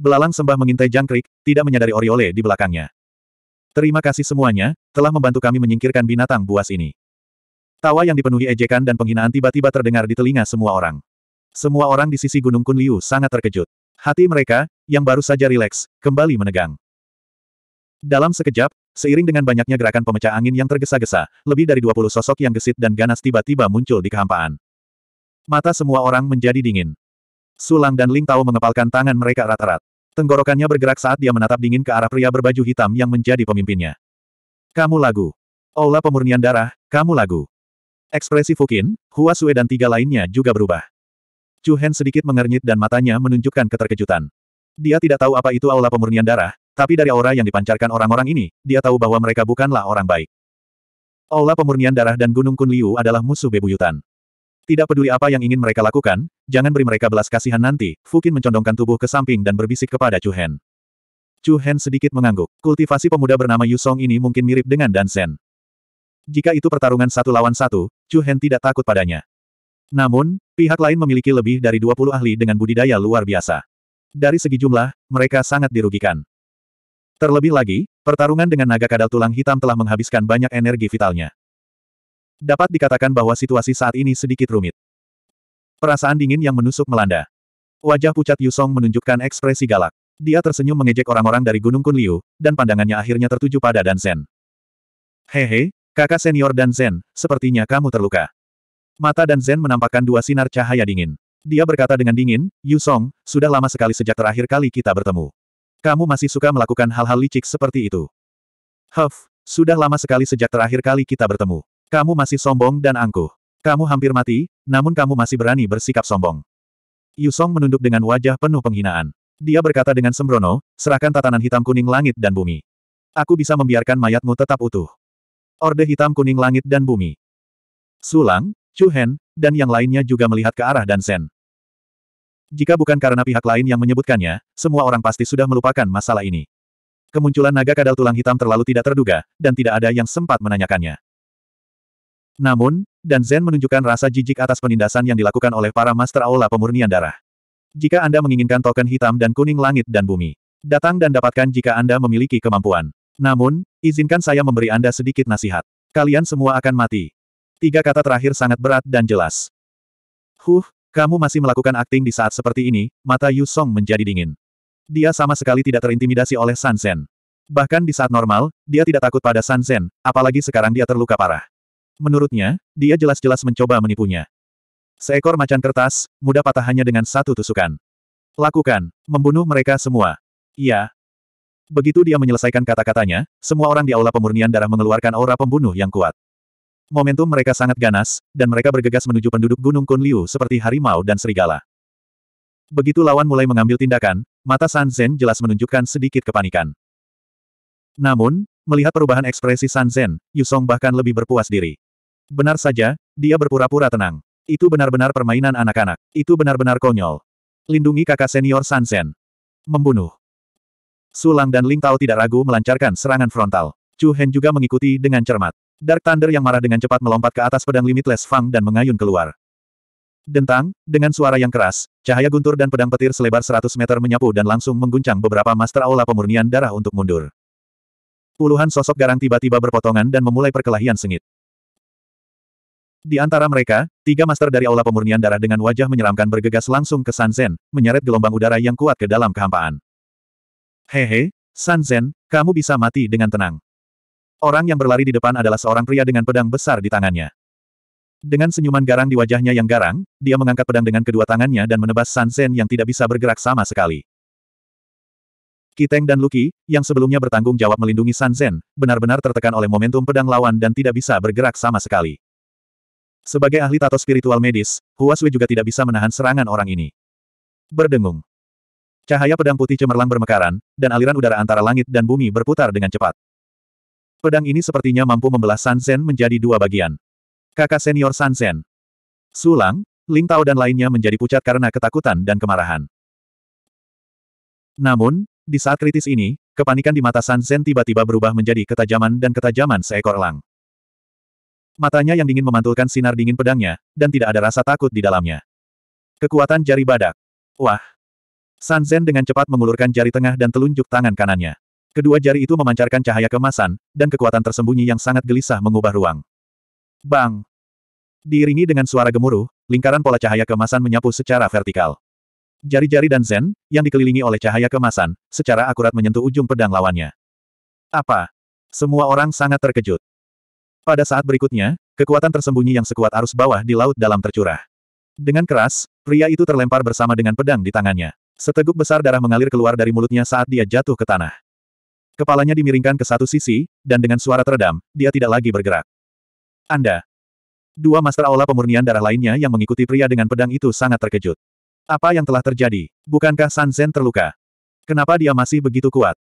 Belalang sembah mengintai jangkrik, tidak menyadari Oriole di belakangnya. Terima kasih semuanya, telah membantu kami menyingkirkan binatang buas ini. Tawa yang dipenuhi ejekan dan penghinaan tiba-tiba terdengar di telinga semua orang. Semua orang di sisi Gunung Kunliu sangat terkejut. Hati mereka, yang baru saja rileks, kembali menegang. Dalam sekejap, seiring dengan banyaknya gerakan pemecah angin yang tergesa-gesa, lebih dari 20 sosok yang gesit dan ganas tiba-tiba muncul di kehampaan. Mata semua orang menjadi dingin. Sulang dan Ling Tao mengepalkan tangan mereka erat-erat. Tenggorokannya bergerak saat dia menatap dingin ke arah pria berbaju hitam yang menjadi pemimpinnya. Kamu lagu. Aula pemurnian darah, kamu lagu. Ekspresi Fukin, Hua Sue dan tiga lainnya juga berubah. Chu Hen sedikit mengernyit dan matanya menunjukkan keterkejutan. Dia tidak tahu apa itu aula pemurnian darah, tapi dari aura yang dipancarkan orang-orang ini, dia tahu bahwa mereka bukanlah orang baik. Aula pemurnian darah dan Gunung Kunliu adalah musuh bebuyutan. Tidak peduli apa yang ingin mereka lakukan, jangan beri mereka belas kasihan nanti, Fukin mencondongkan tubuh ke samping dan berbisik kepada Chu Hen. Chu Hen sedikit mengangguk. Kultivasi pemuda bernama Yu Song ini mungkin mirip dengan Dan Sen. Jika itu pertarungan satu lawan satu, Chu Hen tidak takut padanya. Namun, pihak lain memiliki lebih dari 20 ahli dengan budidaya luar biasa. Dari segi jumlah, mereka sangat dirugikan. Terlebih lagi, pertarungan dengan naga kadal tulang hitam telah menghabiskan banyak energi vitalnya. Dapat dikatakan bahwa situasi saat ini sedikit rumit. Perasaan dingin yang menusuk melanda. Wajah pucat Yusong menunjukkan ekspresi galak. Dia tersenyum mengejek orang-orang dari Gunung Kunliu, dan pandangannya akhirnya tertuju pada Dan Zhen. Hehe, kakak senior Dan Zen, sepertinya kamu terluka. Mata Dan Zen menampakkan dua sinar cahaya dingin. Dia berkata dengan dingin, Yusong, sudah lama sekali sejak terakhir kali kita bertemu. Kamu masih suka melakukan hal-hal licik seperti itu. Huff, sudah lama sekali sejak terakhir kali kita bertemu. Kamu masih sombong dan angkuh. Kamu hampir mati, namun kamu masih berani bersikap sombong. Yusong menunduk dengan wajah penuh penghinaan. Dia berkata dengan sembrono, serahkan tatanan hitam kuning langit dan bumi. Aku bisa membiarkan mayatmu tetap utuh. Orde hitam kuning langit dan bumi. Sulang, Chu Hen, dan yang lainnya juga melihat ke arah Dansen. Jika bukan karena pihak lain yang menyebutkannya, semua orang pasti sudah melupakan masalah ini. Kemunculan naga kadal tulang hitam terlalu tidak terduga, dan tidak ada yang sempat menanyakannya. Namun, Dan Zen menunjukkan rasa jijik atas penindasan yang dilakukan oleh para Master Aula Pemurnian Darah. Jika Anda menginginkan token hitam dan kuning langit dan bumi, datang dan dapatkan jika Anda memiliki kemampuan. Namun, izinkan saya memberi Anda sedikit nasihat. Kalian semua akan mati. Tiga kata terakhir sangat berat dan jelas. Huh, kamu masih melakukan akting di saat seperti ini, mata Yu Song menjadi dingin. Dia sama sekali tidak terintimidasi oleh San Zen. Bahkan di saat normal, dia tidak takut pada San Zen, apalagi sekarang dia terluka parah. Menurutnya, dia jelas-jelas mencoba menipunya. Seekor macan kertas, mudah patah hanya dengan satu tusukan. Lakukan, membunuh mereka semua. Iya. Begitu dia menyelesaikan kata-katanya, semua orang di aula pemurnian darah mengeluarkan aura pembunuh yang kuat. Momentum mereka sangat ganas, dan mereka bergegas menuju penduduk Gunung Kunliu seperti harimau dan serigala. Begitu lawan mulai mengambil tindakan, mata San Zen jelas menunjukkan sedikit kepanikan. Namun, melihat perubahan ekspresi San Zen, Yusong bahkan lebih berpuas diri. Benar saja, dia berpura-pura tenang. Itu benar-benar permainan anak-anak. Itu benar-benar konyol. Lindungi kakak senior Sansen. Membunuh. Sulang dan Ling Tao tidak ragu melancarkan serangan frontal. Chu Hen juga mengikuti dengan cermat. Dark Thunder yang marah dengan cepat melompat ke atas pedang Limitless Fang dan mengayun keluar. Dentang, dengan suara yang keras, cahaya guntur dan pedang petir selebar 100 meter menyapu dan langsung mengguncang beberapa master aula pemurnian darah untuk mundur. Puluhan sosok garang tiba-tiba berpotongan dan memulai perkelahian sengit. Di antara mereka, tiga master dari aula pemurnian darah dengan wajah menyeramkan bergegas langsung ke San Zen, menyeret gelombang udara yang kuat ke dalam kehampaan. Hehe, Zen, kamu bisa mati dengan tenang. Orang yang berlari di depan adalah seorang pria dengan pedang besar di tangannya. Dengan senyuman garang di wajahnya yang garang, dia mengangkat pedang dengan kedua tangannya dan menebas San Zen yang tidak bisa bergerak sama sekali. Kiteng dan Luki, yang sebelumnya bertanggung jawab melindungi San Zen, benar-benar tertekan oleh momentum pedang lawan dan tidak bisa bergerak sama sekali. Sebagai ahli tato spiritual medis, Huasui juga tidak bisa menahan serangan orang ini. Berdengung. Cahaya pedang putih cemerlang bermekaran, dan aliran udara antara langit dan bumi berputar dengan cepat. Pedang ini sepertinya mampu membelah Sanzen menjadi dua bagian. Kakak senior Sanzen. Sulang, Ling Tao dan lainnya menjadi pucat karena ketakutan dan kemarahan. Namun, di saat kritis ini, kepanikan di mata Sanzen tiba-tiba berubah menjadi ketajaman dan ketajaman seekor elang. Matanya yang dingin memantulkan sinar dingin pedangnya, dan tidak ada rasa takut di dalamnya. Kekuatan jari badak. Wah! San Zen dengan cepat mengulurkan jari tengah dan telunjuk tangan kanannya. Kedua jari itu memancarkan cahaya kemasan, dan kekuatan tersembunyi yang sangat gelisah mengubah ruang. Bang! Diiringi dengan suara gemuruh, lingkaran pola cahaya kemasan menyapu secara vertikal. Jari-jari dan Zen, yang dikelilingi oleh cahaya kemasan, secara akurat menyentuh ujung pedang lawannya. Apa? Semua orang sangat terkejut. Pada saat berikutnya, kekuatan tersembunyi yang sekuat arus bawah di laut dalam tercurah. Dengan keras, pria itu terlempar bersama dengan pedang di tangannya. Seteguk besar darah mengalir keluar dari mulutnya saat dia jatuh ke tanah. Kepalanya dimiringkan ke satu sisi, dan dengan suara teredam, dia tidak lagi bergerak. Anda. Dua master aula pemurnian darah lainnya yang mengikuti pria dengan pedang itu sangat terkejut. Apa yang telah terjadi? Bukankah San Zen terluka? Kenapa dia masih begitu kuat?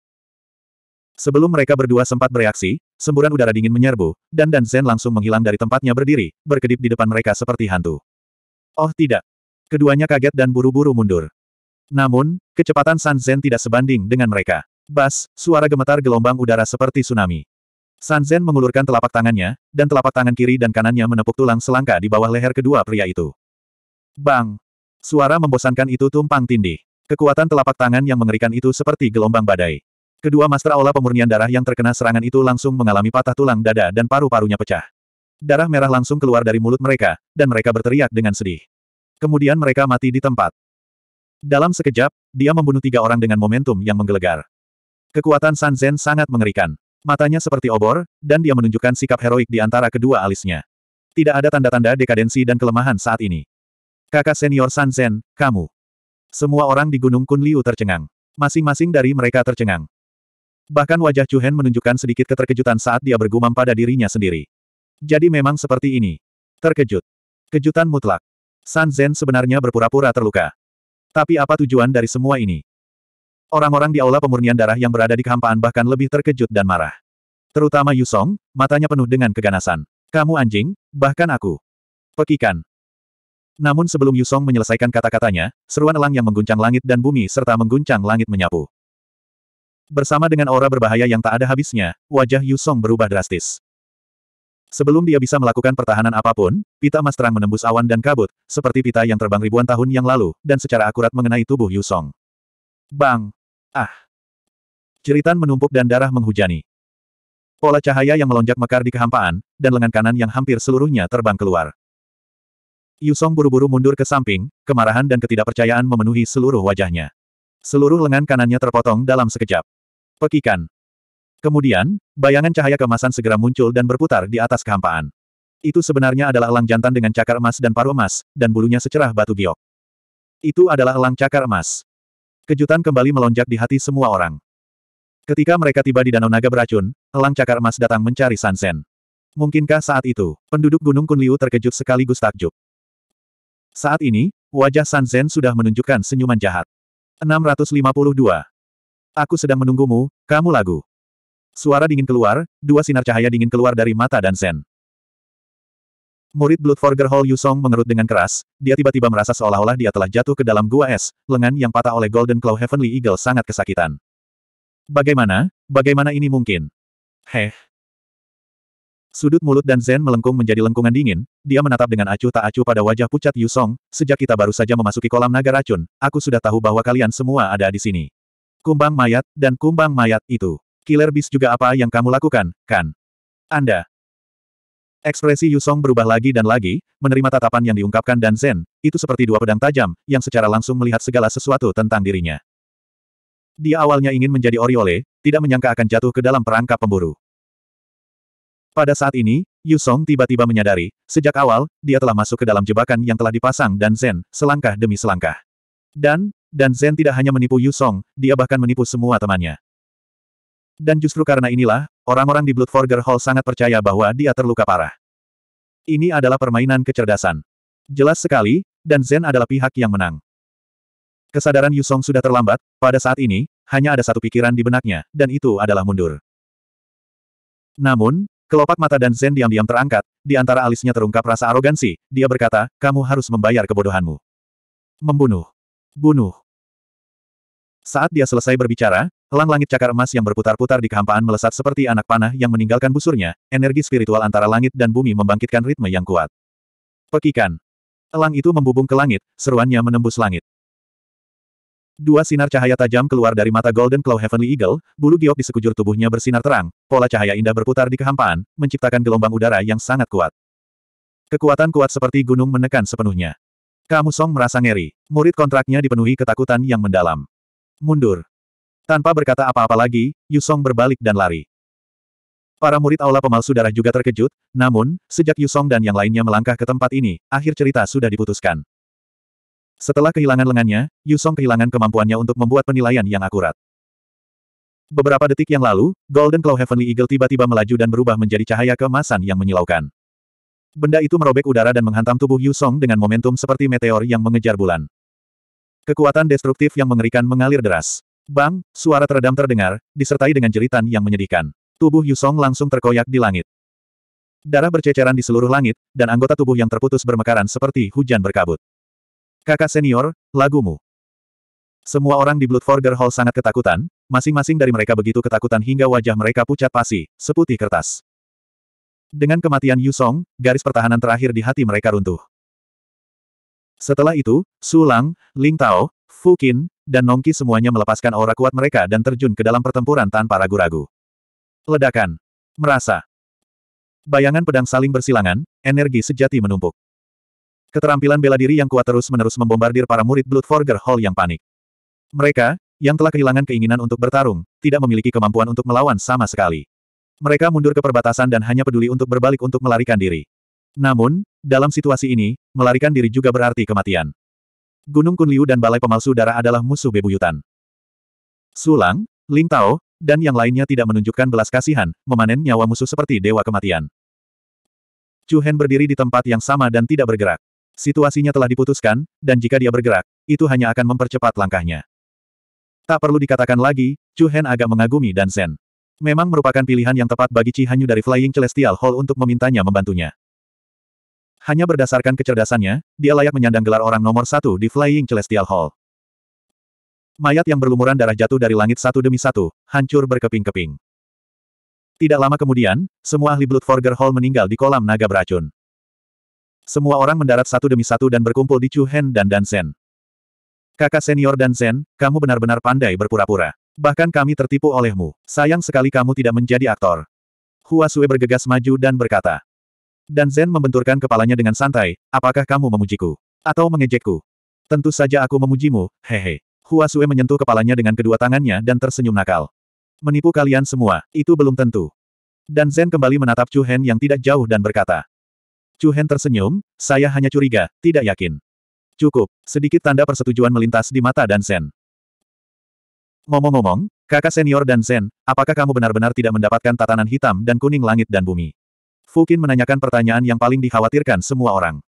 Sebelum mereka berdua sempat bereaksi, Semburan udara dingin menyerbu, dan Dan Zen langsung menghilang dari tempatnya berdiri, berkedip di depan mereka seperti hantu. Oh tidak. Keduanya kaget dan buru-buru mundur. Namun, kecepatan San Zen tidak sebanding dengan mereka. Bas, suara gemetar gelombang udara seperti tsunami. San Zen mengulurkan telapak tangannya, dan telapak tangan kiri dan kanannya menepuk tulang selangka di bawah leher kedua pria itu. Bang! Suara membosankan itu tumpang tindih. Kekuatan telapak tangan yang mengerikan itu seperti gelombang badai. Kedua Master Aula Pemurnian Darah yang terkena serangan itu langsung mengalami patah tulang dada dan paru-parunya pecah. Darah merah langsung keluar dari mulut mereka, dan mereka berteriak dengan sedih. Kemudian mereka mati di tempat. Dalam sekejap, dia membunuh tiga orang dengan momentum yang menggelegar. Kekuatan San Zen sangat mengerikan. Matanya seperti obor, dan dia menunjukkan sikap heroik di antara kedua alisnya. Tidak ada tanda-tanda dekadensi dan kelemahan saat ini. Kakak senior San Zen, kamu. Semua orang di Gunung Kunliu tercengang. Masing-masing dari mereka tercengang. Bahkan wajah Chu Hen menunjukkan sedikit keterkejutan saat dia bergumam pada dirinya sendiri. Jadi memang seperti ini. Terkejut. Kejutan mutlak. San Zhen sebenarnya berpura-pura terluka. Tapi apa tujuan dari semua ini? Orang-orang di aula pemurnian darah yang berada di kehampaan bahkan lebih terkejut dan marah. Terutama Yu Song, matanya penuh dengan keganasan. Kamu anjing, bahkan aku. Pekikan. Namun sebelum Yu Song menyelesaikan kata-katanya, seruan elang yang mengguncang langit dan bumi serta mengguncang langit menyapu. Bersama dengan aura berbahaya yang tak ada habisnya, wajah Yusong berubah drastis. Sebelum dia bisa melakukan pertahanan apapun, pita emas terang menembus awan dan kabut, seperti pita yang terbang ribuan tahun yang lalu, dan secara akurat mengenai tubuh Yusong. Bang! Ah! Jeritan menumpuk dan darah menghujani. Pola cahaya yang melonjak mekar di kehampaan, dan lengan kanan yang hampir seluruhnya terbang keluar. Yusong buru-buru mundur ke samping, kemarahan dan ketidakpercayaan memenuhi seluruh wajahnya. Seluruh lengan kanannya terpotong dalam sekejap. Pekikan. Kemudian, bayangan cahaya kemasan segera muncul dan berputar di atas kehampaan. Itu sebenarnya adalah elang jantan dengan cakar emas dan paru emas, dan bulunya secerah batu giok. Itu adalah elang cakar emas. Kejutan kembali melonjak di hati semua orang. Ketika mereka tiba di Danau Naga Beracun, elang cakar emas datang mencari Sansen. Mungkinkah saat itu, penduduk Gunung Kunliu terkejut sekaligus takjub. Saat ini, wajah Sansen sudah menunjukkan senyuman jahat. 652. Aku sedang menunggumu, kamu lagu. Suara dingin keluar, dua sinar cahaya dingin keluar dari mata dan Sen. Murid Bloodforger Hall Yusong mengerut dengan keras, dia tiba-tiba merasa seolah-olah dia telah jatuh ke dalam gua es, lengan yang patah oleh Golden Claw Heavenly Eagle sangat kesakitan. Bagaimana, bagaimana ini mungkin? Heh. Sudut mulut dan Zen melengkung menjadi lengkungan dingin, dia menatap dengan acuh tak acuh pada wajah pucat Yusong, sejak kita baru saja memasuki kolam naga racun, aku sudah tahu bahwa kalian semua ada di sini kumbang mayat, dan kumbang mayat itu. Killer Beast juga apa yang kamu lakukan, kan? Anda. Ekspresi Yusong berubah lagi dan lagi, menerima tatapan yang diungkapkan dan Zen, itu seperti dua pedang tajam, yang secara langsung melihat segala sesuatu tentang dirinya. Dia awalnya ingin menjadi Oriole, tidak menyangka akan jatuh ke dalam perangkap pemburu. Pada saat ini, Yusong tiba-tiba menyadari, sejak awal, dia telah masuk ke dalam jebakan yang telah dipasang dan Zen, selangkah demi selangkah. Dan, dan Zen tidak hanya menipu Yu Song, dia bahkan menipu semua temannya. Dan justru karena inilah, orang-orang di Blood Forger Hall sangat percaya bahwa dia terluka parah. Ini adalah permainan kecerdasan. Jelas sekali, dan Zen adalah pihak yang menang. Kesadaran Yu Song sudah terlambat, pada saat ini, hanya ada satu pikiran di benaknya, dan itu adalah mundur. Namun, kelopak mata dan Zen diam-diam terangkat, di antara alisnya terungkap rasa arogansi, dia berkata, kamu harus membayar kebodohanmu. Membunuh. Bunuh. Saat dia selesai berbicara, elang langit cakar emas yang berputar-putar di kehampaan melesat seperti anak panah yang meninggalkan busurnya, energi spiritual antara langit dan bumi membangkitkan ritme yang kuat. Pekikan. Elang itu membubung ke langit, seruannya menembus langit. Dua sinar cahaya tajam keluar dari mata Golden Claw Heavenly Eagle, bulu giok di sekujur tubuhnya bersinar terang, pola cahaya indah berputar di kehampaan, menciptakan gelombang udara yang sangat kuat. Kekuatan kuat seperti gunung menekan sepenuhnya. Kamu Song merasa ngeri. Murid kontraknya dipenuhi ketakutan yang mendalam. Mundur. Tanpa berkata apa-apa lagi, Yusong berbalik dan lari. Para murid aula pemalsu darah juga terkejut, namun, sejak Yusong dan yang lainnya melangkah ke tempat ini, akhir cerita sudah diputuskan. Setelah kehilangan lengannya, Yusong kehilangan kemampuannya untuk membuat penilaian yang akurat. Beberapa detik yang lalu, Golden Claw Heavenly Eagle tiba-tiba melaju dan berubah menjadi cahaya kemasan yang menyilaukan. Benda itu merobek udara dan menghantam tubuh Yu Song dengan momentum seperti meteor yang mengejar bulan. Kekuatan destruktif yang mengerikan mengalir deras. Bang, suara teredam terdengar, disertai dengan jeritan yang menyedihkan. Tubuh Yu Song langsung terkoyak di langit. Darah berceceran di seluruh langit, dan anggota tubuh yang terputus bermekaran seperti hujan berkabut. Kakak senior, lagumu. Semua orang di Bloodforger Hall sangat ketakutan, masing-masing dari mereka begitu ketakutan hingga wajah mereka pucat pasi, seputih kertas. Dengan kematian Yu Song, garis pertahanan terakhir di hati mereka runtuh. Setelah itu, Sulang, Lang, Ling Tao, Fu Qin, dan Nongki semuanya melepaskan aura kuat mereka dan terjun ke dalam pertempuran tanpa ragu-ragu. Ledakan. Merasa. Bayangan pedang saling bersilangan, energi sejati menumpuk. Keterampilan bela diri yang kuat terus-menerus membombardir para murid Blood Forger Hall yang panik. Mereka, yang telah kehilangan keinginan untuk bertarung, tidak memiliki kemampuan untuk melawan sama sekali. Mereka mundur ke perbatasan dan hanya peduli untuk berbalik untuk melarikan diri. Namun, dalam situasi ini, melarikan diri juga berarti kematian. Gunung Kunliu dan Balai Pemalsu Darah adalah musuh bebuyutan. Sulang, Ling Tao, dan yang lainnya tidak menunjukkan belas kasihan, memanen nyawa musuh seperti dewa kematian. Chu Hen berdiri di tempat yang sama dan tidak bergerak. Situasinya telah diputuskan, dan jika dia bergerak, itu hanya akan mempercepat langkahnya. Tak perlu dikatakan lagi, Chu Hen agak mengagumi Dan Sen. Memang merupakan pilihan yang tepat bagi Chi Hanyu dari Flying Celestial Hall untuk memintanya membantunya. Hanya berdasarkan kecerdasannya, dia layak menyandang gelar orang nomor satu di Flying Celestial Hall. Mayat yang berlumuran darah jatuh dari langit satu demi satu, hancur berkeping-keping. Tidak lama kemudian, semua ahli Bloodforger Hall meninggal di kolam naga beracun. Semua orang mendarat satu demi satu dan berkumpul di Chu Hen dan Dan Sen. Kakak senior Dan Sen, kamu benar-benar pandai berpura-pura. Bahkan kami tertipu olehmu. Sayang sekali kamu tidak menjadi aktor. Hua Sui bergegas maju dan berkata. Dan Zen membenturkan kepalanya dengan santai, apakah kamu memujiku? Atau mengejekku? Tentu saja aku memujimu, hehe. Hua Sui menyentuh kepalanya dengan kedua tangannya dan tersenyum nakal. Menipu kalian semua, itu belum tentu. Dan Zen kembali menatap Chu Hen yang tidak jauh dan berkata. Chu Hen tersenyum, saya hanya curiga, tidak yakin. Cukup, sedikit tanda persetujuan melintas di mata Dan Zen. Ngomong-ngomong, kakak senior dan Zen, apakah kamu benar-benar tidak mendapatkan tatanan hitam dan kuning langit dan bumi? Fukin menanyakan pertanyaan yang paling dikhawatirkan semua orang.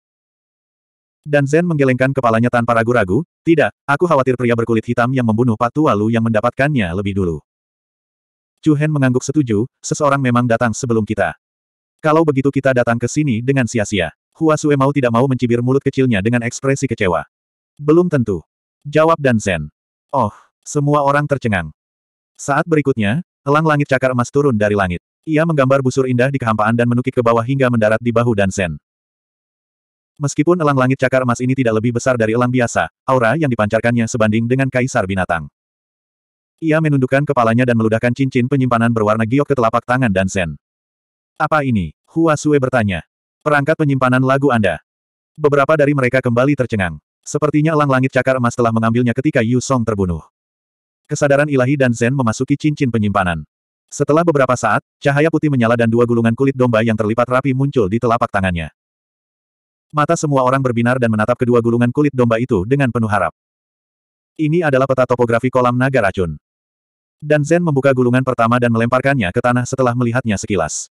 Dan Zen menggelengkan kepalanya tanpa ragu-ragu, tidak, aku khawatir pria berkulit hitam yang membunuh Patu Walu yang mendapatkannya lebih dulu. Chu Hen mengangguk setuju, seseorang memang datang sebelum kita. Kalau begitu kita datang ke sini dengan sia-sia. Hua Sue mau tidak mau mencibir mulut kecilnya dengan ekspresi kecewa. Belum tentu. Jawab Dan Zen. Oh, semua orang tercengang. Saat berikutnya, elang langit cakar emas turun dari langit. Ia menggambar busur indah di kehampaan dan menukik ke bawah hingga mendarat di bahu dan sen. Meskipun elang langit cakar emas ini tidak lebih besar dari elang biasa, aura yang dipancarkannya sebanding dengan kaisar binatang. Ia menundukkan kepalanya dan meludahkan cincin penyimpanan berwarna giok ke telapak tangan dan sen. Apa ini? Hua Sue bertanya. Perangkat penyimpanan lagu Anda. Beberapa dari mereka kembali tercengang. Sepertinya elang langit cakar emas telah mengambilnya ketika Yu Song terbunuh. Kesadaran ilahi dan Zen memasuki cincin penyimpanan. Setelah beberapa saat, cahaya putih menyala dan dua gulungan kulit domba yang terlipat rapi muncul di telapak tangannya. Mata semua orang berbinar dan menatap kedua gulungan kulit domba itu dengan penuh harap. Ini adalah peta topografi kolam naga racun. Dan Zen membuka gulungan pertama dan melemparkannya ke tanah setelah melihatnya sekilas.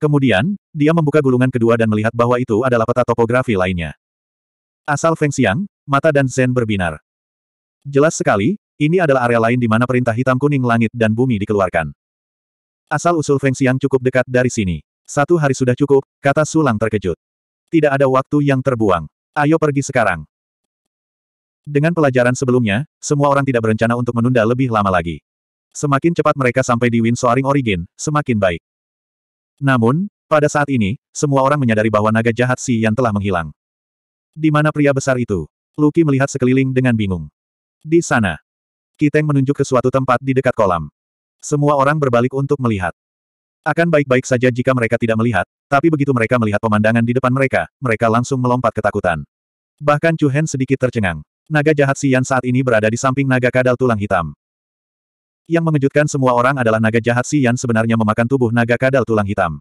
Kemudian, dia membuka gulungan kedua dan melihat bahwa itu adalah peta topografi lainnya. Asal Feng Xiang, mata dan Zen berbinar. Jelas sekali, ini adalah area lain di mana perintah hitam kuning langit dan bumi dikeluarkan. Asal-usul Feng Xiang cukup dekat dari sini. Satu hari sudah cukup, kata Sulang terkejut. Tidak ada waktu yang terbuang. Ayo pergi sekarang. Dengan pelajaran sebelumnya, semua orang tidak berencana untuk menunda lebih lama lagi. Semakin cepat mereka sampai di Windsoaring Origin, semakin baik. Namun, pada saat ini, semua orang menyadari bahwa naga jahat Si Yan telah menghilang. Di mana pria besar itu? Luki melihat sekeliling dengan bingung. Di sana, Kiteng menunjuk ke suatu tempat di dekat kolam. Semua orang berbalik untuk melihat. Akan baik-baik saja jika mereka tidak melihat, tapi begitu mereka melihat pemandangan di depan mereka, mereka langsung melompat ketakutan. Bahkan Chu Hen sedikit tercengang. Naga jahat Xian saat ini berada di samping naga kadal tulang hitam. Yang mengejutkan semua orang adalah naga jahat Xian sebenarnya memakan tubuh naga kadal tulang hitam.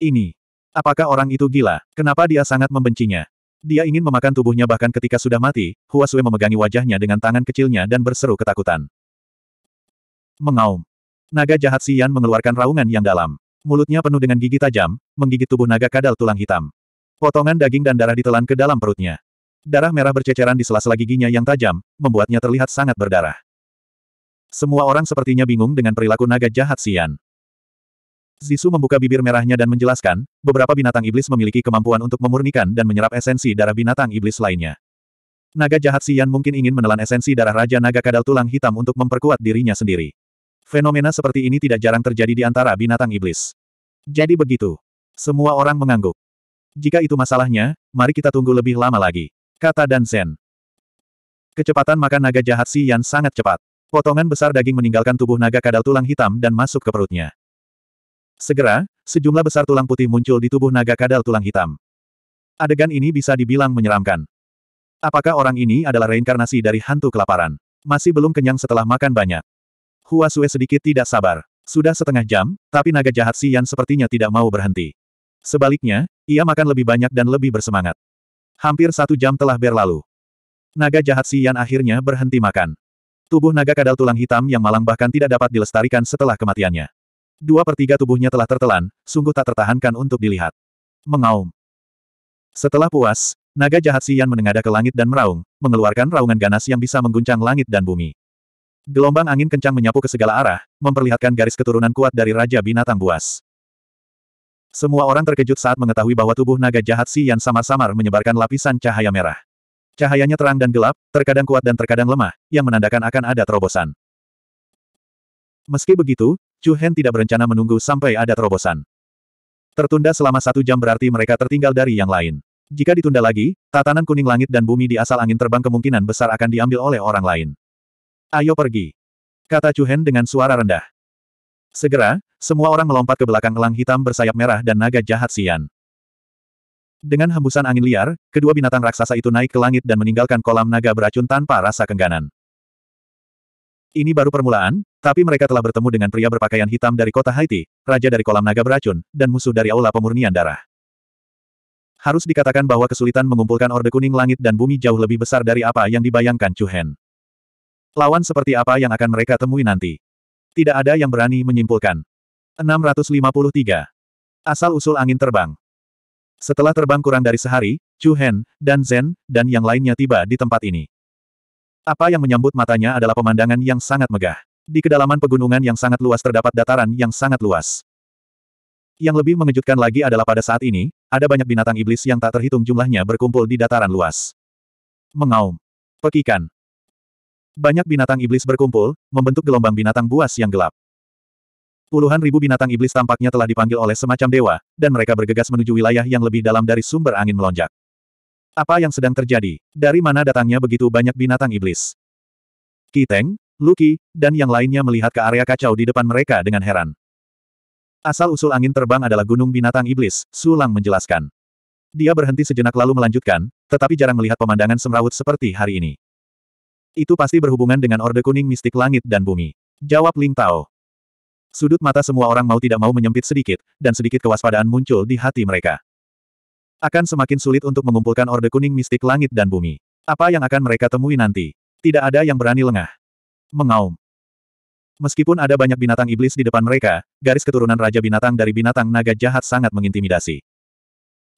Ini. Apakah orang itu gila? Kenapa dia sangat membencinya? Dia ingin memakan tubuhnya bahkan ketika sudah mati, Huasue memegangi wajahnya dengan tangan kecilnya dan berseru ketakutan. Mengaum. Naga jahat Sian mengeluarkan raungan yang dalam. Mulutnya penuh dengan gigi tajam, menggigit tubuh naga kadal tulang hitam. Potongan daging dan darah ditelan ke dalam perutnya. Darah merah berceceran di sela-sela giginya yang tajam, membuatnya terlihat sangat berdarah. Semua orang sepertinya bingung dengan perilaku naga jahat Sian. Zisu membuka bibir merahnya dan menjelaskan, beberapa binatang iblis memiliki kemampuan untuk memurnikan dan menyerap esensi darah binatang iblis lainnya. Naga jahat Xian mungkin ingin menelan esensi darah Raja Naga Kadal Tulang Hitam untuk memperkuat dirinya sendiri. Fenomena seperti ini tidak jarang terjadi di antara binatang iblis. Jadi begitu. Semua orang mengangguk. Jika itu masalahnya, mari kita tunggu lebih lama lagi. Kata Dan Zen. Kecepatan makan naga jahat Xian sangat cepat. Potongan besar daging meninggalkan tubuh naga kadal tulang hitam dan masuk ke perutnya. Segera, sejumlah besar tulang putih muncul di tubuh naga kadal tulang hitam. Adegan ini bisa dibilang menyeramkan. Apakah orang ini adalah reinkarnasi dari hantu kelaparan? Masih belum kenyang setelah makan banyak. Hua Sue sedikit tidak sabar. Sudah setengah jam, tapi naga jahat Si Yan sepertinya tidak mau berhenti. Sebaliknya, ia makan lebih banyak dan lebih bersemangat. Hampir satu jam telah berlalu. Naga jahat Si Yan akhirnya berhenti makan. Tubuh naga kadal tulang hitam yang malang bahkan tidak dapat dilestarikan setelah kematiannya. Dua per tiga tubuhnya telah tertelan, sungguh tak tertahankan untuk dilihat. Mengaum. Setelah puas, naga jahat Sian menengada ke langit dan meraung, mengeluarkan raungan ganas yang bisa mengguncang langit dan bumi. Gelombang angin kencang menyapu ke segala arah, memperlihatkan garis keturunan kuat dari Raja Binatang Buas. Semua orang terkejut saat mengetahui bahwa tubuh naga jahat Xian samar-samar menyebarkan lapisan cahaya merah. Cahayanya terang dan gelap, terkadang kuat dan terkadang lemah, yang menandakan akan ada terobosan. Meski begitu, Chu Hen tidak berencana menunggu sampai ada terobosan. Tertunda selama satu jam berarti mereka tertinggal dari yang lain. Jika ditunda lagi, tatanan kuning langit dan bumi di asal angin terbang kemungkinan besar akan diambil oleh orang lain. Ayo pergi. Kata Chu Hen dengan suara rendah. Segera, semua orang melompat ke belakang elang hitam bersayap merah dan naga jahat Sian. Dengan hembusan angin liar, kedua binatang raksasa itu naik ke langit dan meninggalkan kolam naga beracun tanpa rasa kengganan. Ini baru permulaan, tapi mereka telah bertemu dengan pria berpakaian hitam dari kota Haiti, raja dari kolam naga beracun, dan musuh dari aula pemurnian darah. Harus dikatakan bahwa kesulitan mengumpulkan Orde Kuning Langit dan Bumi jauh lebih besar dari apa yang dibayangkan Chuhen. Lawan seperti apa yang akan mereka temui nanti? Tidak ada yang berani menyimpulkan. 653. Asal-usul angin terbang. Setelah terbang kurang dari sehari, Chu Hen, dan Zen, dan yang lainnya tiba di tempat ini. Apa yang menyambut matanya adalah pemandangan yang sangat megah. Di kedalaman pegunungan yang sangat luas terdapat dataran yang sangat luas. Yang lebih mengejutkan lagi adalah pada saat ini, ada banyak binatang iblis yang tak terhitung jumlahnya berkumpul di dataran luas. Mengaum. Pekikan. Banyak binatang iblis berkumpul, membentuk gelombang binatang buas yang gelap. Puluhan ribu binatang iblis tampaknya telah dipanggil oleh semacam dewa, dan mereka bergegas menuju wilayah yang lebih dalam dari sumber angin melonjak. Apa yang sedang terjadi? Dari mana datangnya begitu banyak binatang iblis? Kiteng, Luki, dan yang lainnya melihat ke area kacau di depan mereka dengan heran. Asal-usul angin terbang adalah gunung binatang iblis, Sulang menjelaskan. Dia berhenti sejenak lalu melanjutkan, tetapi jarang melihat pemandangan semrawut seperti hari ini. Itu pasti berhubungan dengan Orde Kuning Mistik Langit dan Bumi. Jawab Ling Tao. Sudut mata semua orang mau tidak mau menyempit sedikit, dan sedikit kewaspadaan muncul di hati mereka. Akan semakin sulit untuk mengumpulkan Orde Kuning Mistik Langit dan Bumi. Apa yang akan mereka temui nanti? Tidak ada yang berani lengah. Mengaum. Meskipun ada banyak binatang iblis di depan mereka, garis keturunan Raja Binatang dari Binatang Naga Jahat sangat mengintimidasi.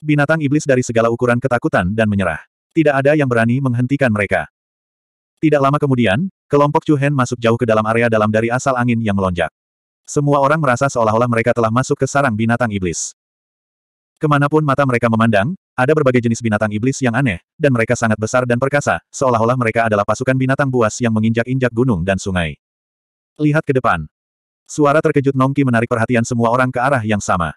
Binatang iblis dari segala ukuran ketakutan dan menyerah. Tidak ada yang berani menghentikan mereka. Tidak lama kemudian, kelompok Chu Hen masuk jauh ke dalam area dalam dari asal angin yang melonjak. Semua orang merasa seolah-olah mereka telah masuk ke sarang binatang iblis. Kemanapun mata mereka memandang, ada berbagai jenis binatang iblis yang aneh, dan mereka sangat besar dan perkasa, seolah-olah mereka adalah pasukan binatang buas yang menginjak-injak gunung dan sungai. Lihat ke depan. Suara terkejut Nongki menarik perhatian semua orang ke arah yang sama.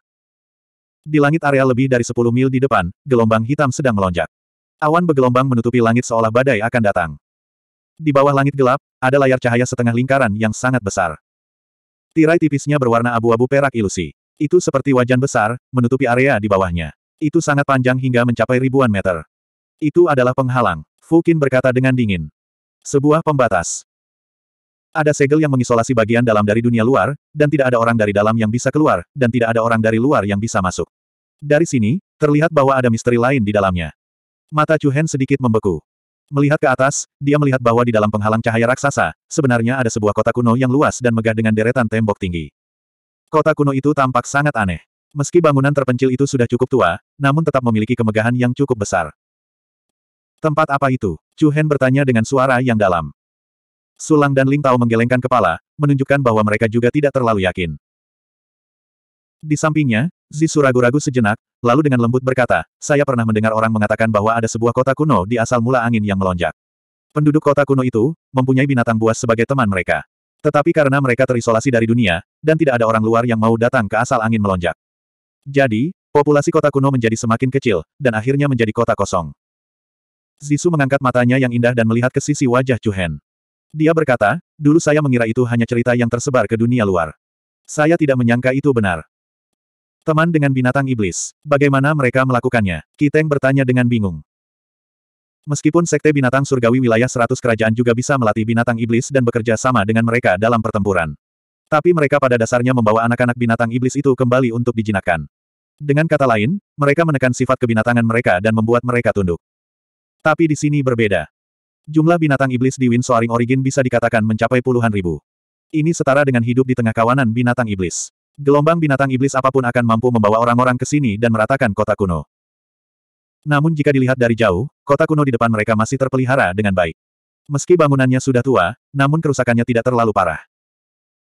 Di langit area lebih dari 10 mil di depan, gelombang hitam sedang melonjak. Awan bergelombang menutupi langit seolah badai akan datang. Di bawah langit gelap, ada layar cahaya setengah lingkaran yang sangat besar. Tirai tipisnya berwarna abu-abu perak ilusi. Itu seperti wajan besar, menutupi area di bawahnya. Itu sangat panjang hingga mencapai ribuan meter. Itu adalah penghalang, Fukin berkata dengan dingin. Sebuah pembatas. Ada segel yang mengisolasi bagian dalam dari dunia luar, dan tidak ada orang dari dalam yang bisa keluar, dan tidak ada orang dari luar yang bisa masuk. Dari sini, terlihat bahwa ada misteri lain di dalamnya. Mata Chuhen sedikit membeku. Melihat ke atas, dia melihat bahwa di dalam penghalang cahaya raksasa, sebenarnya ada sebuah kota kuno yang luas dan megah dengan deretan tembok tinggi. Kota kuno itu tampak sangat aneh. Meski bangunan terpencil itu sudah cukup tua, namun tetap memiliki kemegahan yang cukup besar. Tempat apa itu? Chu Hen bertanya dengan suara yang dalam. Sulang dan Ling Tao menggelengkan kepala, menunjukkan bahwa mereka juga tidak terlalu yakin. Di sampingnya, Zisu ragu-ragu sejenak, lalu dengan lembut berkata, saya pernah mendengar orang mengatakan bahwa ada sebuah kota kuno di asal mula angin yang melonjak. Penduduk kota kuno itu, mempunyai binatang buas sebagai teman mereka. Tetapi karena mereka terisolasi dari dunia, dan tidak ada orang luar yang mau datang ke asal angin melonjak. Jadi, populasi kota kuno menjadi semakin kecil, dan akhirnya menjadi kota kosong. Zisu mengangkat matanya yang indah dan melihat ke sisi wajah Chuhen. Dia berkata, dulu saya mengira itu hanya cerita yang tersebar ke dunia luar. Saya tidak menyangka itu benar. Teman dengan binatang iblis, bagaimana mereka melakukannya? Kiteng bertanya dengan bingung. Meskipun Sekte Binatang Surgawi wilayah seratus kerajaan juga bisa melatih binatang iblis dan bekerja sama dengan mereka dalam pertempuran. Tapi mereka pada dasarnya membawa anak-anak binatang iblis itu kembali untuk dijinakkan. Dengan kata lain, mereka menekan sifat kebinatangan mereka dan membuat mereka tunduk. Tapi di sini berbeda. Jumlah binatang iblis di Winsoaring Origin bisa dikatakan mencapai puluhan ribu. Ini setara dengan hidup di tengah kawanan binatang iblis. Gelombang binatang iblis apapun akan mampu membawa orang-orang ke sini dan meratakan kota kuno. Namun jika dilihat dari jauh, kota kuno di depan mereka masih terpelihara dengan baik. Meski bangunannya sudah tua, namun kerusakannya tidak terlalu parah.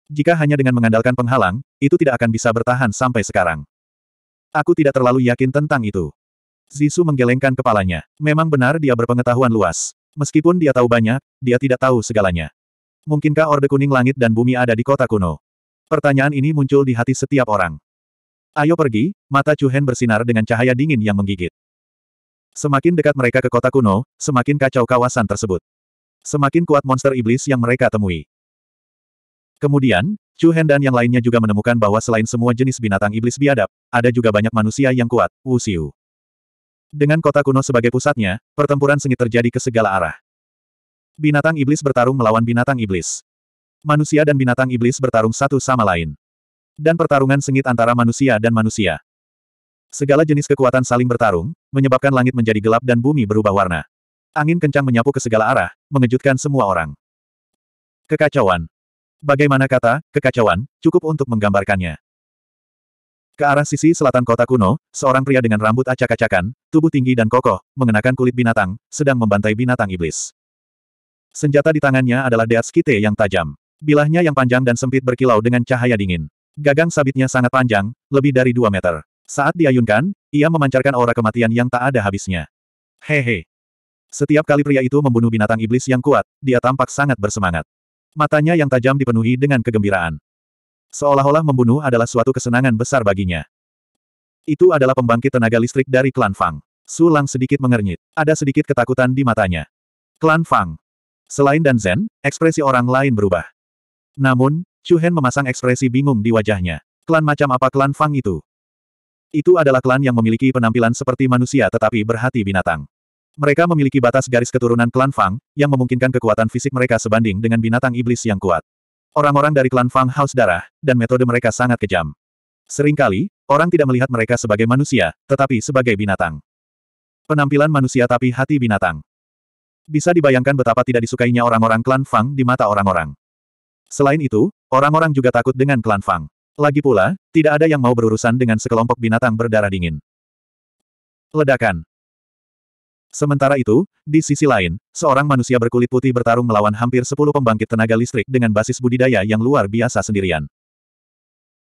Jika hanya dengan mengandalkan penghalang, itu tidak akan bisa bertahan sampai sekarang. Aku tidak terlalu yakin tentang itu. Zisu menggelengkan kepalanya. Memang benar dia berpengetahuan luas. Meskipun dia tahu banyak, dia tidak tahu segalanya. Mungkinkah Orde Kuning Langit dan Bumi ada di kota kuno? Pertanyaan ini muncul di hati setiap orang. Ayo pergi, mata Hen bersinar dengan cahaya dingin yang menggigit. Semakin dekat mereka ke kota kuno, semakin kacau kawasan tersebut. Semakin kuat monster iblis yang mereka temui. Kemudian, Chu Hen dan yang lainnya juga menemukan bahwa selain semua jenis binatang iblis biadab, ada juga banyak manusia yang kuat, Wu Xiu. Dengan kota kuno sebagai pusatnya, pertempuran sengit terjadi ke segala arah. Binatang iblis bertarung melawan binatang iblis. Manusia dan binatang iblis bertarung satu sama lain. Dan pertarungan sengit antara manusia dan manusia. Segala jenis kekuatan saling bertarung, menyebabkan langit menjadi gelap dan bumi berubah warna. Angin kencang menyapu ke segala arah, mengejutkan semua orang. Kekacauan. Bagaimana kata, kekacauan, cukup untuk menggambarkannya. Ke arah sisi selatan kota kuno, seorang pria dengan rambut acak-acakan, tubuh tinggi dan kokoh, mengenakan kulit binatang, sedang membantai binatang iblis. Senjata di tangannya adalah deatskite yang tajam. Bilahnya yang panjang dan sempit berkilau dengan cahaya dingin. Gagang sabitnya sangat panjang, lebih dari 2 meter. Saat diayunkan, ia memancarkan aura kematian yang tak ada habisnya. Hehe. Setiap kali pria itu membunuh binatang iblis yang kuat, dia tampak sangat bersemangat. Matanya yang tajam dipenuhi dengan kegembiraan. Seolah-olah membunuh adalah suatu kesenangan besar baginya. Itu adalah pembangkit tenaga listrik dari klan Fang. Sulang sedikit mengernyit. Ada sedikit ketakutan di matanya. Klan Fang. Selain Dan Zen, ekspresi orang lain berubah. Namun, Chu Hen memasang ekspresi bingung di wajahnya. Klan macam apa klan Fang itu? Itu adalah klan yang memiliki penampilan seperti manusia tetapi berhati binatang. Mereka memiliki batas garis keturunan klan Fang, yang memungkinkan kekuatan fisik mereka sebanding dengan binatang iblis yang kuat. Orang-orang dari klan Fang haus darah, dan metode mereka sangat kejam. Seringkali, orang tidak melihat mereka sebagai manusia, tetapi sebagai binatang. Penampilan manusia tapi hati binatang. Bisa dibayangkan betapa tidak disukainya orang-orang klan Fang di mata orang-orang. Selain itu, orang-orang juga takut dengan klan Fang. Lagi pula, tidak ada yang mau berurusan dengan sekelompok binatang berdarah dingin. Ledakan. Sementara itu, di sisi lain, seorang manusia berkulit putih bertarung melawan hampir 10 pembangkit tenaga listrik dengan basis budidaya yang luar biasa sendirian.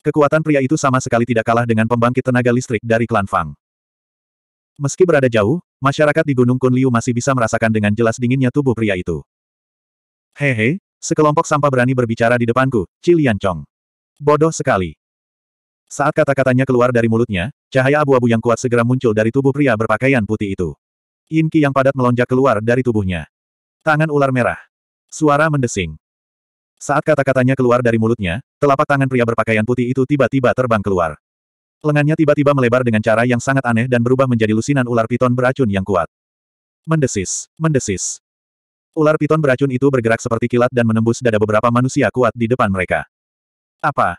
Kekuatan pria itu sama sekali tidak kalah dengan pembangkit tenaga listrik dari klan Fang. Meski berada jauh, masyarakat di Gunung Kunliu masih bisa merasakan dengan jelas dinginnya tubuh pria itu. Hehe, sekelompok sampah berani berbicara di depanku, Cilian Chong. Bodoh sekali. Saat kata-katanya keluar dari mulutnya, cahaya abu-abu yang kuat segera muncul dari tubuh pria berpakaian putih itu. Inki yang padat melonjak keluar dari tubuhnya. Tangan ular merah. Suara mendesing. Saat kata-katanya keluar dari mulutnya, telapak tangan pria berpakaian putih itu tiba-tiba terbang keluar. Lengannya tiba-tiba melebar dengan cara yang sangat aneh dan berubah menjadi lusinan ular piton beracun yang kuat. Mendesis, mendesis. Ular piton beracun itu bergerak seperti kilat dan menembus dada beberapa manusia kuat di depan mereka. Apa?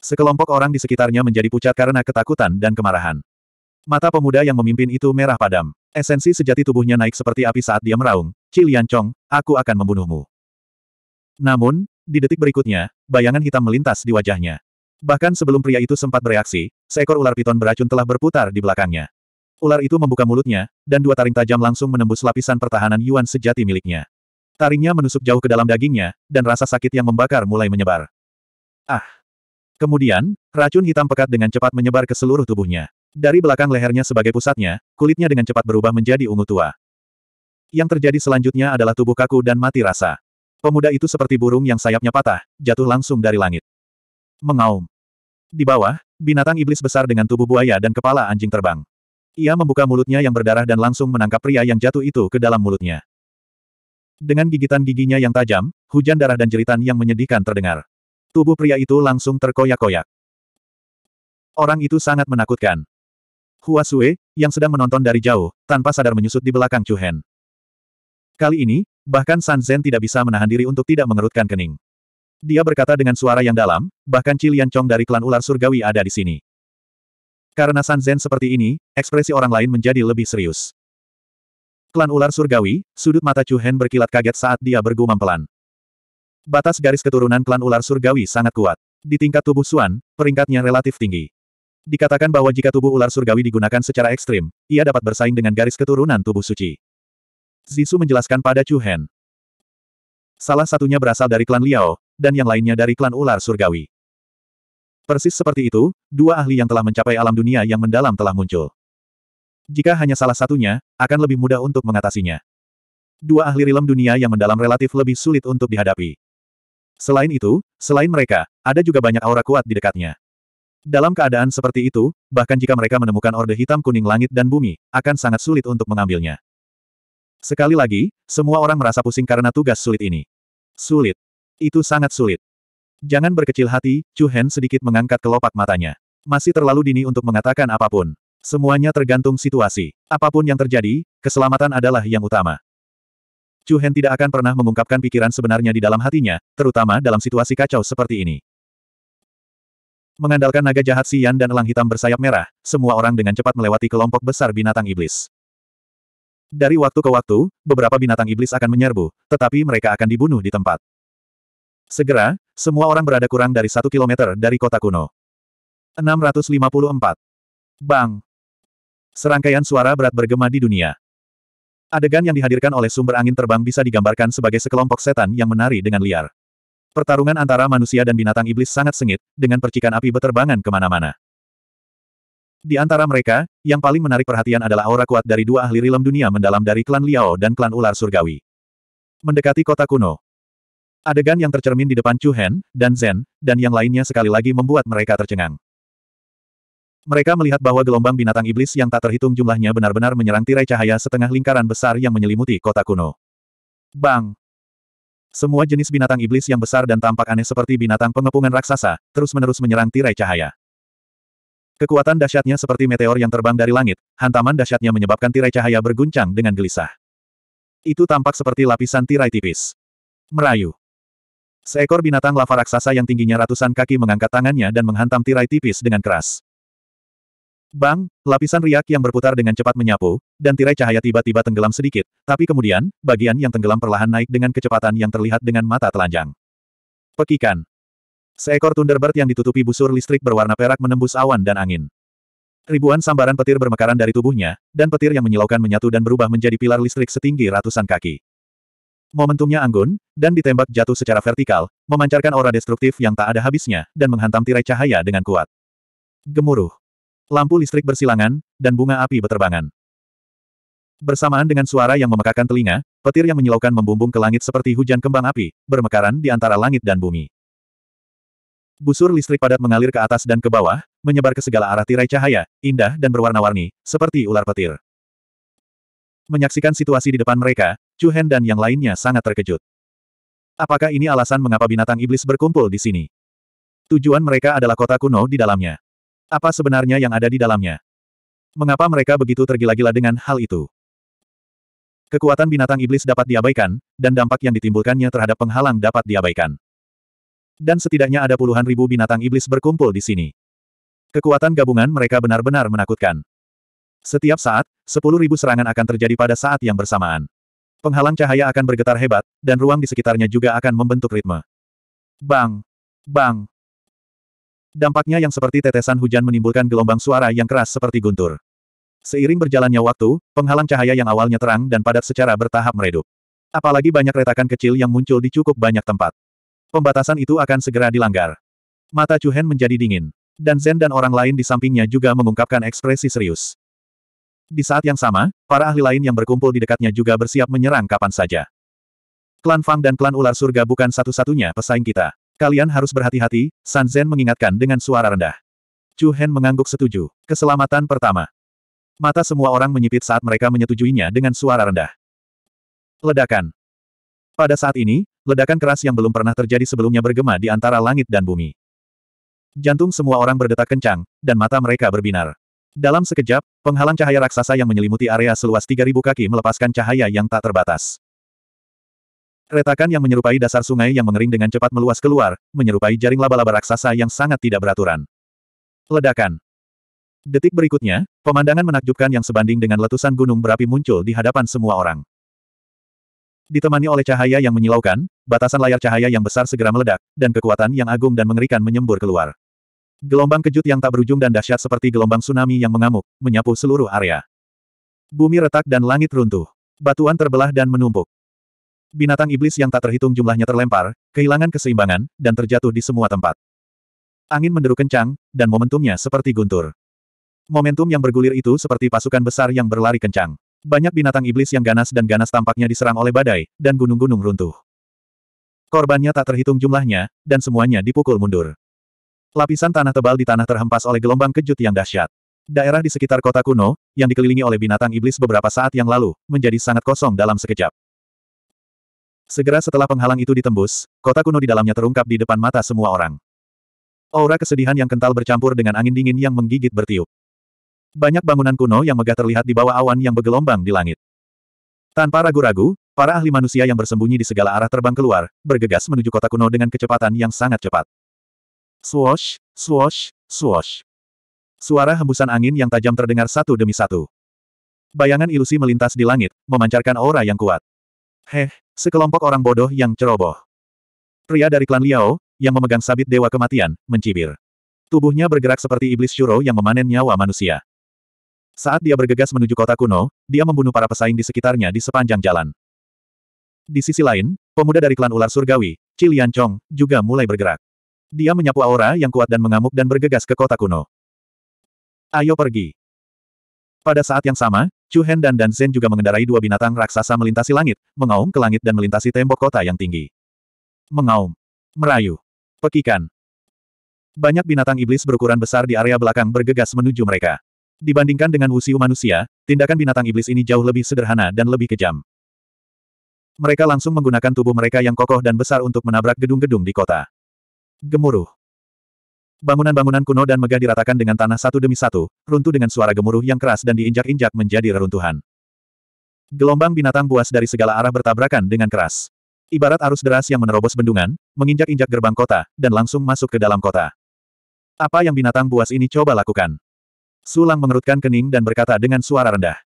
Sekelompok orang di sekitarnya menjadi pucat karena ketakutan dan kemarahan. Mata pemuda yang memimpin itu merah padam. Esensi sejati tubuhnya naik seperti api saat dia meraung. Cilian Chong, aku akan membunuhmu. Namun, di detik berikutnya, bayangan hitam melintas di wajahnya. Bahkan sebelum pria itu sempat bereaksi, seekor ular piton beracun telah berputar di belakangnya. Ular itu membuka mulutnya, dan dua taring tajam langsung menembus lapisan pertahanan Yuan sejati miliknya. Taringnya menusuk jauh ke dalam dagingnya, dan rasa sakit yang membakar mulai menyebar. Ah! Kemudian, racun hitam pekat dengan cepat menyebar ke seluruh tubuhnya. Dari belakang lehernya sebagai pusatnya, kulitnya dengan cepat berubah menjadi ungu tua. Yang terjadi selanjutnya adalah tubuh kaku dan mati rasa. Pemuda itu seperti burung yang sayapnya patah, jatuh langsung dari langit. Mengaum. Di bawah, binatang iblis besar dengan tubuh buaya dan kepala anjing terbang. Ia membuka mulutnya yang berdarah dan langsung menangkap pria yang jatuh itu ke dalam mulutnya. Dengan gigitan giginya yang tajam, hujan darah dan jeritan yang menyedihkan terdengar. Tubuh pria itu langsung terkoyak-koyak. Orang itu sangat menakutkan. Hua Sue, yang sedang menonton dari jauh, tanpa sadar menyusut di belakang Chu Hen. Kali ini, bahkan San Zhen tidak bisa menahan diri untuk tidak mengerutkan kening. Dia berkata dengan suara yang dalam, bahkan Cilian Chong dari klan ular surgawi ada di sini. Karena San Zhen seperti ini, ekspresi orang lain menjadi lebih serius. Klan ular surgawi, sudut mata Chu Hen berkilat kaget saat dia bergumam pelan. Batas garis keturunan klan ular surgawi sangat kuat. Di tingkat tubuh Suan, peringkatnya relatif tinggi. Dikatakan bahwa jika tubuh ular surgawi digunakan secara ekstrim, ia dapat bersaing dengan garis keturunan tubuh suci. Zisu menjelaskan pada Chu Hen. Salah satunya berasal dari klan Liao, dan yang lainnya dari klan ular surgawi. Persis seperti itu, dua ahli yang telah mencapai alam dunia yang mendalam telah muncul. Jika hanya salah satunya, akan lebih mudah untuk mengatasinya. Dua ahli rilem dunia yang mendalam relatif lebih sulit untuk dihadapi. Selain itu, selain mereka, ada juga banyak aura kuat di dekatnya. Dalam keadaan seperti itu, bahkan jika mereka menemukan Orde Hitam Kuning Langit dan Bumi, akan sangat sulit untuk mengambilnya. Sekali lagi, semua orang merasa pusing karena tugas sulit ini. Sulit. Itu sangat sulit. Jangan berkecil hati, Chu Hen sedikit mengangkat kelopak matanya. Masih terlalu dini untuk mengatakan apapun. Semuanya tergantung situasi. Apapun yang terjadi, keselamatan adalah yang utama. Chu Hen tidak akan pernah mengungkapkan pikiran sebenarnya di dalam hatinya, terutama dalam situasi kacau seperti ini. Mengandalkan naga jahat Xian dan elang hitam bersayap merah, semua orang dengan cepat melewati kelompok besar binatang iblis. Dari waktu ke waktu, beberapa binatang iblis akan menyerbu, tetapi mereka akan dibunuh di tempat. Segera, semua orang berada kurang dari satu kilometer dari kota kuno. 654. Bang! Serangkaian suara berat bergema di dunia. Adegan yang dihadirkan oleh sumber angin terbang bisa digambarkan sebagai sekelompok setan yang menari dengan liar. Pertarungan antara manusia dan binatang iblis sangat sengit, dengan percikan api beterbangan kemana-mana. Di antara mereka, yang paling menarik perhatian adalah aura kuat dari dua ahli rilem dunia mendalam dari klan Liao dan klan ular surgawi. Mendekati kota kuno. Adegan yang tercermin di depan Chu Hen, dan Zen, dan yang lainnya sekali lagi membuat mereka tercengang. Mereka melihat bahwa gelombang binatang iblis yang tak terhitung jumlahnya benar-benar menyerang tirai cahaya setengah lingkaran besar yang menyelimuti kota kuno. Bang! Semua jenis binatang iblis yang besar dan tampak aneh seperti binatang pengepungan raksasa, terus-menerus menyerang tirai cahaya. Kekuatan dahsyatnya seperti meteor yang terbang dari langit, hantaman dahsyatnya menyebabkan tirai cahaya berguncang dengan gelisah. Itu tampak seperti lapisan tirai tipis. Merayu. Seekor binatang lava raksasa yang tingginya ratusan kaki mengangkat tangannya dan menghantam tirai tipis dengan keras. Bang, lapisan riak yang berputar dengan cepat menyapu, dan tirai cahaya tiba-tiba tenggelam sedikit, tapi kemudian, bagian yang tenggelam perlahan naik dengan kecepatan yang terlihat dengan mata telanjang. Pekikan. Seekor Thunderbird yang ditutupi busur listrik berwarna perak menembus awan dan angin. Ribuan sambaran petir bermekaran dari tubuhnya, dan petir yang menyilaukan menyatu dan berubah menjadi pilar listrik setinggi ratusan kaki. Momentumnya anggun, dan ditembak jatuh secara vertikal, memancarkan aura destruktif yang tak ada habisnya, dan menghantam tirai cahaya dengan kuat. Gemuruh. Lampu listrik bersilangan, dan bunga api berterbangan. Bersamaan dengan suara yang memekakan telinga, petir yang menyilaukan membumbung ke langit seperti hujan kembang api, bermekaran di antara langit dan bumi. Busur listrik padat mengalir ke atas dan ke bawah, menyebar ke segala arah tirai cahaya, indah dan berwarna-warni, seperti ular petir. Menyaksikan situasi di depan mereka, Chu Hen dan yang lainnya sangat terkejut. Apakah ini alasan mengapa binatang iblis berkumpul di sini? Tujuan mereka adalah kota kuno di dalamnya. Apa sebenarnya yang ada di dalamnya? Mengapa mereka begitu tergila-gila dengan hal itu? Kekuatan binatang iblis dapat diabaikan, dan dampak yang ditimbulkannya terhadap penghalang dapat diabaikan. Dan setidaknya ada puluhan ribu binatang iblis berkumpul di sini. Kekuatan gabungan mereka benar-benar menakutkan. Setiap saat, sepuluh ribu serangan akan terjadi pada saat yang bersamaan. Penghalang cahaya akan bergetar hebat, dan ruang di sekitarnya juga akan membentuk ritme. Bang! Bang! Dampaknya yang seperti tetesan hujan menimbulkan gelombang suara yang keras seperti guntur. Seiring berjalannya waktu, penghalang cahaya yang awalnya terang dan padat secara bertahap meredup. Apalagi banyak retakan kecil yang muncul di cukup banyak tempat. Pembatasan itu akan segera dilanggar. Mata Chuhen menjadi dingin. Dan Zen dan orang lain di sampingnya juga mengungkapkan ekspresi serius. Di saat yang sama, para ahli lain yang berkumpul di dekatnya juga bersiap menyerang kapan saja. Klan Fang dan klan ular surga bukan satu-satunya pesaing kita. Kalian harus berhati-hati, San Zen mengingatkan dengan suara rendah. Chu Hen mengangguk setuju. Keselamatan pertama. Mata semua orang menyipit saat mereka menyetujuinya dengan suara rendah. Ledakan. Pada saat ini, ledakan keras yang belum pernah terjadi sebelumnya bergema di antara langit dan bumi. Jantung semua orang berdetak kencang, dan mata mereka berbinar. Dalam sekejap, penghalang cahaya raksasa yang menyelimuti area seluas 3.000 kaki melepaskan cahaya yang tak terbatas. Retakan yang menyerupai dasar sungai yang mengering dengan cepat meluas keluar, menyerupai jaring laba-laba raksasa yang sangat tidak beraturan. Ledakan. Detik berikutnya, pemandangan menakjubkan yang sebanding dengan letusan gunung berapi muncul di hadapan semua orang. Ditemani oleh cahaya yang menyilaukan, batasan layar cahaya yang besar segera meledak, dan kekuatan yang agung dan mengerikan menyembur keluar. Gelombang kejut yang tak berujung dan dahsyat seperti gelombang tsunami yang mengamuk, menyapu seluruh area. Bumi retak dan langit runtuh. Batuan terbelah dan menumpuk binatang iblis yang tak terhitung jumlahnya terlempar, kehilangan keseimbangan, dan terjatuh di semua tempat. Angin menderu kencang, dan momentumnya seperti guntur. Momentum yang bergulir itu seperti pasukan besar yang berlari kencang. Banyak binatang iblis yang ganas dan ganas tampaknya diserang oleh badai, dan gunung-gunung runtuh. Korbannya tak terhitung jumlahnya, dan semuanya dipukul mundur. Lapisan tanah tebal di tanah terhempas oleh gelombang kejut yang dahsyat. Daerah di sekitar kota kuno, yang dikelilingi oleh binatang iblis beberapa saat yang lalu, menjadi sangat kosong dalam sekejap. Segera setelah penghalang itu ditembus, kota kuno di dalamnya terungkap di depan mata semua orang. Aura kesedihan yang kental bercampur dengan angin dingin yang menggigit bertiup. Banyak bangunan kuno yang megah terlihat di bawah awan yang bergelombang di langit. Tanpa ragu-ragu, para ahli manusia yang bersembunyi di segala arah terbang keluar, bergegas menuju kota kuno dengan kecepatan yang sangat cepat. Swosh, swosh, swosh. Suara hembusan angin yang tajam terdengar satu demi satu. Bayangan ilusi melintas di langit, memancarkan aura yang kuat. Heh, Sekelompok orang bodoh yang ceroboh. Pria dari klan Liao, yang memegang sabit dewa kematian, mencibir. Tubuhnya bergerak seperti iblis Shuro yang memanen nyawa manusia. Saat dia bergegas menuju kota kuno, dia membunuh para pesaing di sekitarnya di sepanjang jalan. Di sisi lain, pemuda dari klan ular surgawi, Cilian Chong, juga mulai bergerak. Dia menyapu aura yang kuat dan mengamuk dan bergegas ke kota kuno. Ayo pergi. Pada saat yang sama, Chu Hen dan Dan Zhen juga mengendarai dua binatang raksasa melintasi langit, mengaum ke langit dan melintasi tembok kota yang tinggi. Mengaum. Merayu. Pekikan. Banyak binatang iblis berukuran besar di area belakang bergegas menuju mereka. Dibandingkan dengan wusiu manusia, tindakan binatang iblis ini jauh lebih sederhana dan lebih kejam. Mereka langsung menggunakan tubuh mereka yang kokoh dan besar untuk menabrak gedung-gedung di kota. Gemuruh. Bangunan-bangunan kuno dan megah diratakan dengan tanah satu demi satu, runtuh dengan suara gemuruh yang keras dan diinjak-injak menjadi reruntuhan. Gelombang binatang buas dari segala arah bertabrakan dengan keras. Ibarat arus deras yang menerobos bendungan, menginjak-injak gerbang kota, dan langsung masuk ke dalam kota. Apa yang binatang buas ini coba lakukan? Sulang mengerutkan kening dan berkata dengan suara rendah.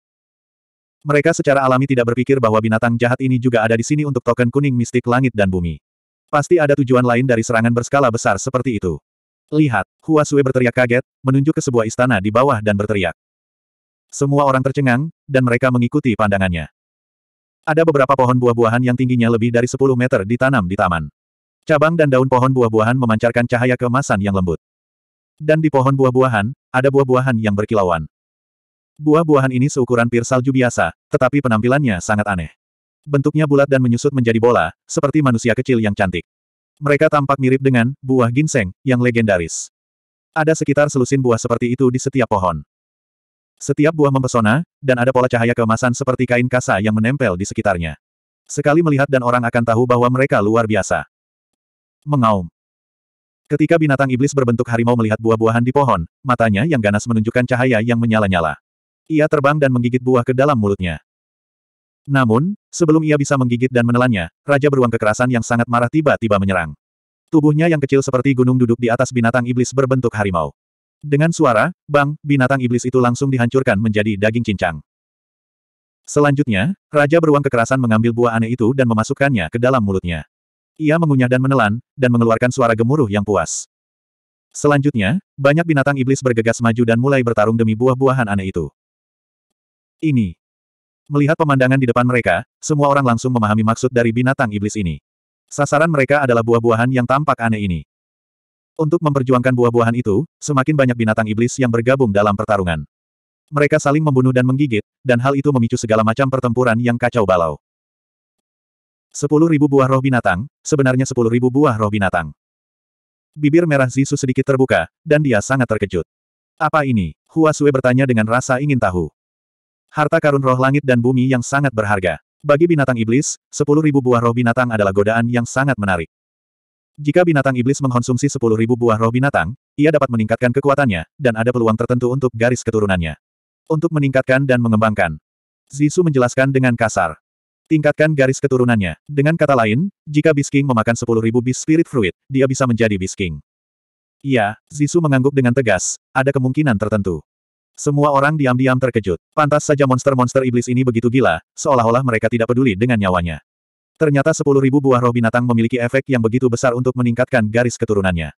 Mereka secara alami tidak berpikir bahwa binatang jahat ini juga ada di sini untuk token kuning mistik langit dan bumi. Pasti ada tujuan lain dari serangan berskala besar seperti itu. Lihat, Hua berteriak kaget, menunjuk ke sebuah istana di bawah dan berteriak. Semua orang tercengang, dan mereka mengikuti pandangannya. Ada beberapa pohon buah-buahan yang tingginya lebih dari 10 meter ditanam di taman. Cabang dan daun pohon buah-buahan memancarkan cahaya keemasan yang lembut. Dan di pohon buah-buahan, ada buah-buahan yang berkilauan. Buah-buahan ini seukuran pir salju biasa, tetapi penampilannya sangat aneh. Bentuknya bulat dan menyusut menjadi bola, seperti manusia kecil yang cantik. Mereka tampak mirip dengan buah ginseng yang legendaris. Ada sekitar selusin buah seperti itu di setiap pohon. Setiap buah mempesona, dan ada pola cahaya keemasan seperti kain kasa yang menempel di sekitarnya. Sekali melihat dan orang akan tahu bahwa mereka luar biasa. Mengaum. Ketika binatang iblis berbentuk harimau melihat buah-buahan di pohon, matanya yang ganas menunjukkan cahaya yang menyala-nyala. Ia terbang dan menggigit buah ke dalam mulutnya. Namun, sebelum ia bisa menggigit dan menelannya, Raja Beruang Kekerasan yang sangat marah tiba-tiba menyerang. Tubuhnya yang kecil seperti gunung duduk di atas binatang iblis berbentuk harimau. Dengan suara, bang, binatang iblis itu langsung dihancurkan menjadi daging cincang. Selanjutnya, Raja Beruang Kekerasan mengambil buah aneh itu dan memasukkannya ke dalam mulutnya. Ia mengunyah dan menelan, dan mengeluarkan suara gemuruh yang puas. Selanjutnya, banyak binatang iblis bergegas maju dan mulai bertarung demi buah-buahan aneh itu. Ini Melihat pemandangan di depan mereka, semua orang langsung memahami maksud dari binatang iblis ini. Sasaran mereka adalah buah-buahan yang tampak aneh ini. Untuk memperjuangkan buah-buahan itu, semakin banyak binatang iblis yang bergabung dalam pertarungan. Mereka saling membunuh dan menggigit, dan hal itu memicu segala macam pertempuran yang kacau balau. Sepuluh ribu buah roh binatang, sebenarnya sepuluh ribu buah roh binatang. Bibir merah Zisu sedikit terbuka, dan dia sangat terkejut. Apa ini? Hua Sui bertanya dengan rasa ingin tahu. Harta karun roh langit dan bumi yang sangat berharga. Bagi binatang iblis, 10.000 buah roh binatang adalah godaan yang sangat menarik. Jika binatang iblis mengkonsumsi 10.000 buah roh binatang, ia dapat meningkatkan kekuatannya, dan ada peluang tertentu untuk garis keturunannya. Untuk meningkatkan dan mengembangkan. Zisu menjelaskan dengan kasar. Tingkatkan garis keturunannya. Dengan kata lain, jika Bisking memakan 10.000 bis spirit fruit, dia bisa menjadi Bisking. Iya, Zisu mengangguk dengan tegas, ada kemungkinan tertentu. Semua orang diam-diam terkejut. Pantas saja monster-monster iblis ini begitu gila, seolah-olah mereka tidak peduli dengan nyawanya. Ternyata sepuluh ribu buah roh binatang memiliki efek yang begitu besar untuk meningkatkan garis keturunannya.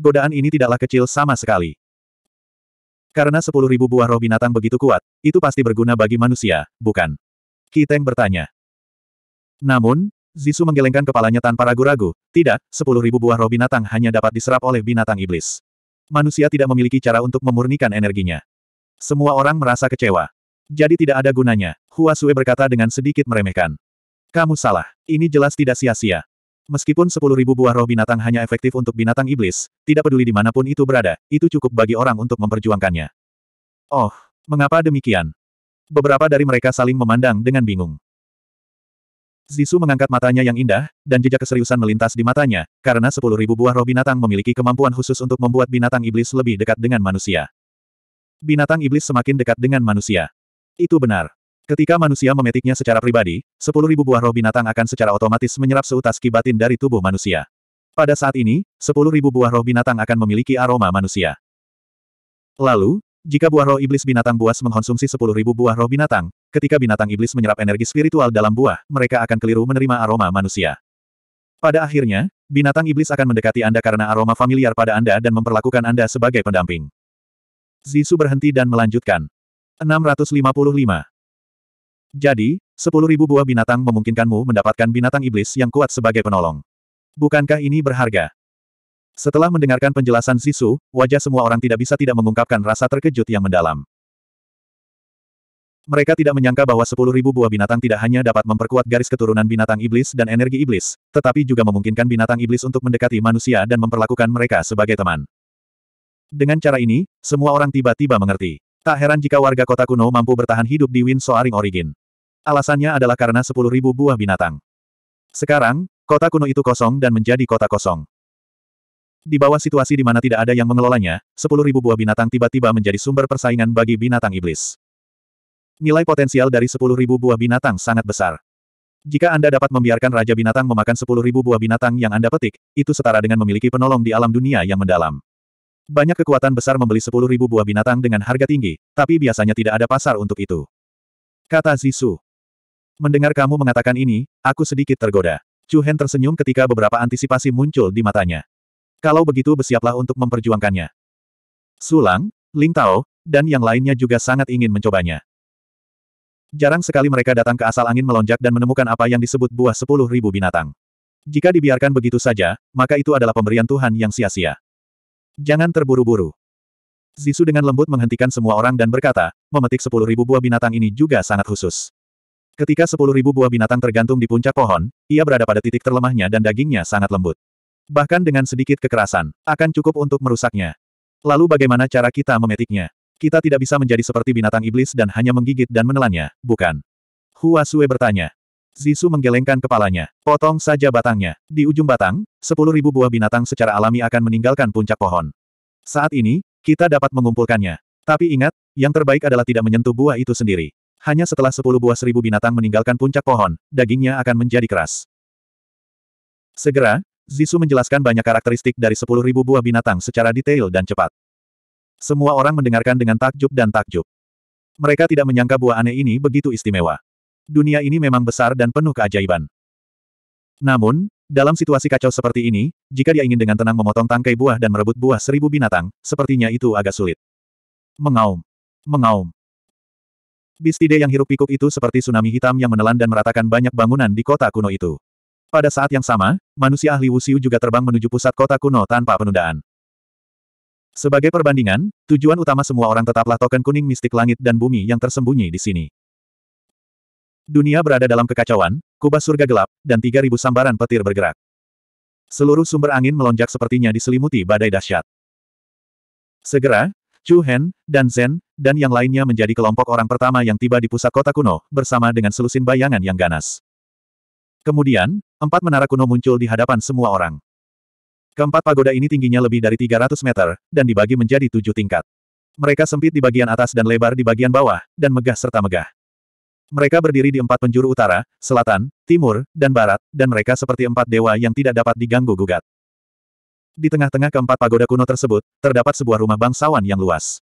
Godaan ini tidaklah kecil sama sekali. Karena sepuluh ribu buah roh binatang begitu kuat, itu pasti berguna bagi manusia, bukan? Kiteng bertanya. Namun, Zisu menggelengkan kepalanya tanpa ragu-ragu, tidak, sepuluh ribu buah roh binatang hanya dapat diserap oleh binatang iblis. Manusia tidak memiliki cara untuk memurnikan energinya. Semua orang merasa kecewa. Jadi tidak ada gunanya, Hua Sui berkata dengan sedikit meremehkan. Kamu salah, ini jelas tidak sia-sia. Meskipun sepuluh ribu buah roh binatang hanya efektif untuk binatang iblis, tidak peduli di dimanapun itu berada, itu cukup bagi orang untuk memperjuangkannya. Oh, mengapa demikian? Beberapa dari mereka saling memandang dengan bingung. Zisu mengangkat matanya yang indah, dan jejak keseriusan melintas di matanya, karena sepuluh ribu buah roh binatang memiliki kemampuan khusus untuk membuat binatang iblis lebih dekat dengan manusia. Binatang iblis semakin dekat dengan manusia. Itu benar. Ketika manusia memetiknya secara pribadi, sepuluh ribu buah roh binatang akan secara otomatis menyerap seutas kibatin dari tubuh manusia. Pada saat ini, sepuluh ribu buah roh binatang akan memiliki aroma manusia. Lalu, jika buah roh iblis binatang buas mengkonsumsi ribu buah roh binatang, ketika binatang iblis menyerap energi spiritual dalam buah, mereka akan keliru menerima aroma manusia. Pada akhirnya, binatang iblis akan mendekati Anda karena aroma familiar pada Anda dan memperlakukan Anda sebagai pendamping. Zisu berhenti dan melanjutkan. 655. Jadi, 10.000 buah binatang memungkinkanmu mendapatkan binatang iblis yang kuat sebagai penolong. Bukankah ini berharga? Setelah mendengarkan penjelasan Zisu, wajah semua orang tidak bisa tidak mengungkapkan rasa terkejut yang mendalam. Mereka tidak menyangka bahwa 10.000 buah binatang tidak hanya dapat memperkuat garis keturunan binatang iblis dan energi iblis, tetapi juga memungkinkan binatang iblis untuk mendekati manusia dan memperlakukan mereka sebagai teman. Dengan cara ini, semua orang tiba-tiba mengerti. Tak heran jika warga kota kuno mampu bertahan hidup di Soaring Origin. Alasannya adalah karena 10.000 buah binatang. Sekarang, kota kuno itu kosong dan menjadi kota kosong. Di bawah situasi di mana tidak ada yang mengelolanya, 10.000 buah binatang tiba-tiba menjadi sumber persaingan bagi binatang iblis. Nilai potensial dari 10.000 buah binatang sangat besar. Jika Anda dapat membiarkan Raja Binatang memakan 10.000 buah binatang yang Anda petik, itu setara dengan memiliki penolong di alam dunia yang mendalam. Banyak kekuatan besar membeli sepuluh ribu buah binatang dengan harga tinggi, tapi biasanya tidak ada pasar untuk itu. Kata Zisu. Mendengar kamu mengatakan ini, aku sedikit tergoda. Chu Hen tersenyum ketika beberapa antisipasi muncul di matanya. Kalau begitu bersiaplah untuk memperjuangkannya. Sulang, Ling Tao, dan yang lainnya juga sangat ingin mencobanya. Jarang sekali mereka datang ke asal angin melonjak dan menemukan apa yang disebut buah sepuluh ribu binatang. Jika dibiarkan begitu saja, maka itu adalah pemberian Tuhan yang sia-sia. Jangan terburu-buru. Zisu dengan lembut menghentikan semua orang dan berkata, memetik sepuluh ribu buah binatang ini juga sangat khusus. Ketika sepuluh ribu buah binatang tergantung di puncak pohon, ia berada pada titik terlemahnya dan dagingnya sangat lembut. Bahkan dengan sedikit kekerasan, akan cukup untuk merusaknya. Lalu bagaimana cara kita memetiknya? Kita tidak bisa menjadi seperti binatang iblis dan hanya menggigit dan menelannya, bukan? Hua Sue bertanya. Zisu menggelengkan kepalanya. Potong saja batangnya. Di ujung batang, sepuluh ribu buah binatang secara alami akan meninggalkan puncak pohon. Saat ini, kita dapat mengumpulkannya. Tapi ingat, yang terbaik adalah tidak menyentuh buah itu sendiri. Hanya setelah sepuluh buah seribu binatang meninggalkan puncak pohon, dagingnya akan menjadi keras. Segera, Zisu menjelaskan banyak karakteristik dari sepuluh ribu buah binatang secara detail dan cepat. Semua orang mendengarkan dengan takjub dan takjub. Mereka tidak menyangka buah aneh ini begitu istimewa dunia ini memang besar dan penuh keajaiban. Namun, dalam situasi kacau seperti ini, jika dia ingin dengan tenang memotong tangkai buah dan merebut buah seribu binatang, sepertinya itu agak sulit. Mengaum. Mengaum. Bistide yang hirup pikuk itu seperti tsunami hitam yang menelan dan meratakan banyak bangunan di kota kuno itu. Pada saat yang sama, manusia ahli Wuxiu juga terbang menuju pusat kota kuno tanpa penundaan. Sebagai perbandingan, tujuan utama semua orang tetaplah token kuning mistik langit dan bumi yang tersembunyi di sini. Dunia berada dalam kekacauan, kubah surga gelap, dan 3.000 sambaran petir bergerak. Seluruh sumber angin melonjak sepertinya diselimuti badai dahsyat. Segera, Chu Hen, dan Zen, dan yang lainnya menjadi kelompok orang pertama yang tiba di pusat kota kuno, bersama dengan selusin bayangan yang ganas. Kemudian, empat menara kuno muncul di hadapan semua orang. Keempat pagoda ini tingginya lebih dari 300 meter, dan dibagi menjadi tujuh tingkat. Mereka sempit di bagian atas dan lebar di bagian bawah, dan megah serta megah. Mereka berdiri di empat penjuru utara, selatan, timur, dan barat, dan mereka seperti empat dewa yang tidak dapat diganggu-gugat. Di tengah-tengah keempat pagoda kuno tersebut, terdapat sebuah rumah bangsawan yang luas.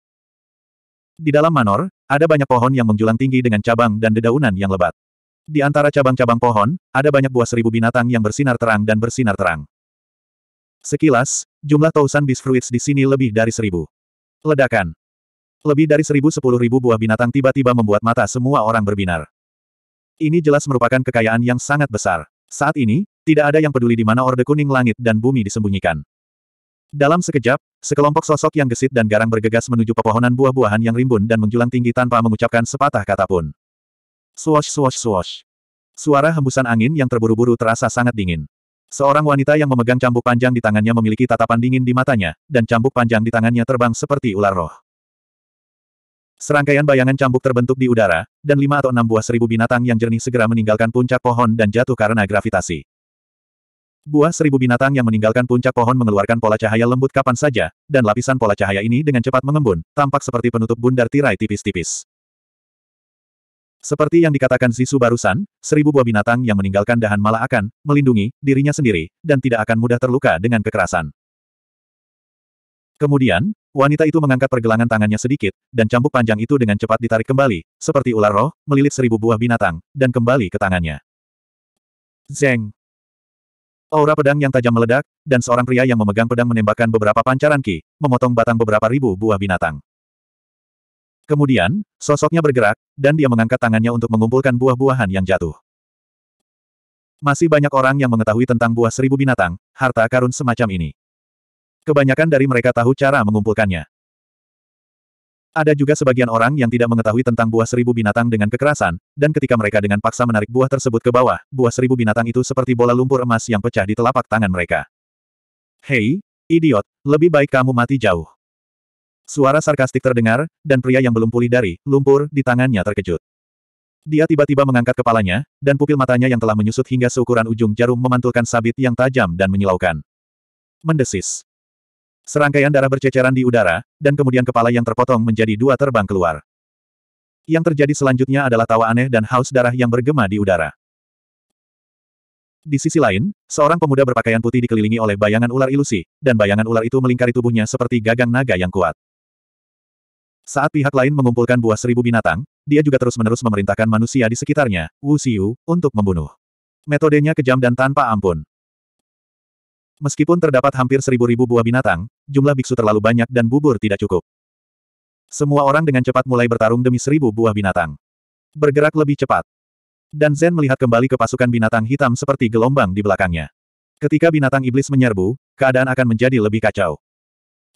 Di dalam manor, ada banyak pohon yang menjulang tinggi dengan cabang dan dedaunan yang lebat. Di antara cabang-cabang pohon, ada banyak buah seribu binatang yang bersinar terang dan bersinar terang. Sekilas, jumlah tausan bisfruits di sini lebih dari seribu. Ledakan. Lebih dari ribu buah binatang tiba-tiba membuat mata semua orang berbinar. Ini jelas merupakan kekayaan yang sangat besar. Saat ini, tidak ada yang peduli di mana Orde Kuning Langit dan Bumi disembunyikan. Dalam sekejap, sekelompok sosok yang gesit dan garang bergegas menuju pepohonan buah-buahan yang rimbun dan menjulang tinggi tanpa mengucapkan sepatah kata pun. Swash swash swash. Suara hembusan angin yang terburu-buru terasa sangat dingin. Seorang wanita yang memegang cambuk panjang di tangannya memiliki tatapan dingin di matanya, dan cambuk panjang di tangannya terbang seperti ular roh. Serangkaian bayangan cambuk terbentuk di udara, dan lima atau enam buah seribu binatang yang jernih segera meninggalkan puncak pohon dan jatuh karena gravitasi. Buah seribu binatang yang meninggalkan puncak pohon mengeluarkan pola cahaya lembut kapan saja, dan lapisan pola cahaya ini dengan cepat mengembun, tampak seperti penutup bundar tirai tipis-tipis. Seperti yang dikatakan Zisu barusan, seribu buah binatang yang meninggalkan dahan malah akan melindungi dirinya sendiri, dan tidak akan mudah terluka dengan kekerasan. Kemudian, wanita itu mengangkat pergelangan tangannya sedikit, dan cambuk panjang itu dengan cepat ditarik kembali, seperti ular roh, melilit seribu buah binatang, dan kembali ke tangannya. Zeng! Aura pedang yang tajam meledak, dan seorang pria yang memegang pedang menembakkan beberapa pancaran ki, memotong batang beberapa ribu buah binatang. Kemudian, sosoknya bergerak, dan dia mengangkat tangannya untuk mengumpulkan buah-buahan yang jatuh. Masih banyak orang yang mengetahui tentang buah seribu binatang, harta karun semacam ini. Kebanyakan dari mereka tahu cara mengumpulkannya. Ada juga sebagian orang yang tidak mengetahui tentang buah seribu binatang dengan kekerasan, dan ketika mereka dengan paksa menarik buah tersebut ke bawah, buah seribu binatang itu seperti bola lumpur emas yang pecah di telapak tangan mereka. Hei, idiot, lebih baik kamu mati jauh. Suara sarkastik terdengar, dan pria yang belum pulih dari lumpur di tangannya terkejut. Dia tiba-tiba mengangkat kepalanya, dan pupil matanya yang telah menyusut hingga seukuran ujung jarum memantulkan sabit yang tajam dan menyilaukan. Mendesis. Serangkaian darah berceceran di udara, dan kemudian kepala yang terpotong menjadi dua terbang keluar. Yang terjadi selanjutnya adalah tawa aneh dan haus darah yang bergema di udara. Di sisi lain, seorang pemuda berpakaian putih dikelilingi oleh bayangan ular ilusi, dan bayangan ular itu melingkari tubuhnya seperti gagang naga yang kuat. Saat pihak lain mengumpulkan buah seribu binatang, dia juga terus-menerus memerintahkan manusia di sekitarnya, Wu Siu, untuk membunuh. Metodenya kejam dan tanpa ampun. Meskipun terdapat hampir seribu ribu buah binatang, jumlah biksu terlalu banyak dan bubur tidak cukup. Semua orang dengan cepat mulai bertarung demi seribu buah binatang. Bergerak lebih cepat. Dan Zen melihat kembali ke pasukan binatang hitam seperti gelombang di belakangnya. Ketika binatang iblis menyerbu, keadaan akan menjadi lebih kacau.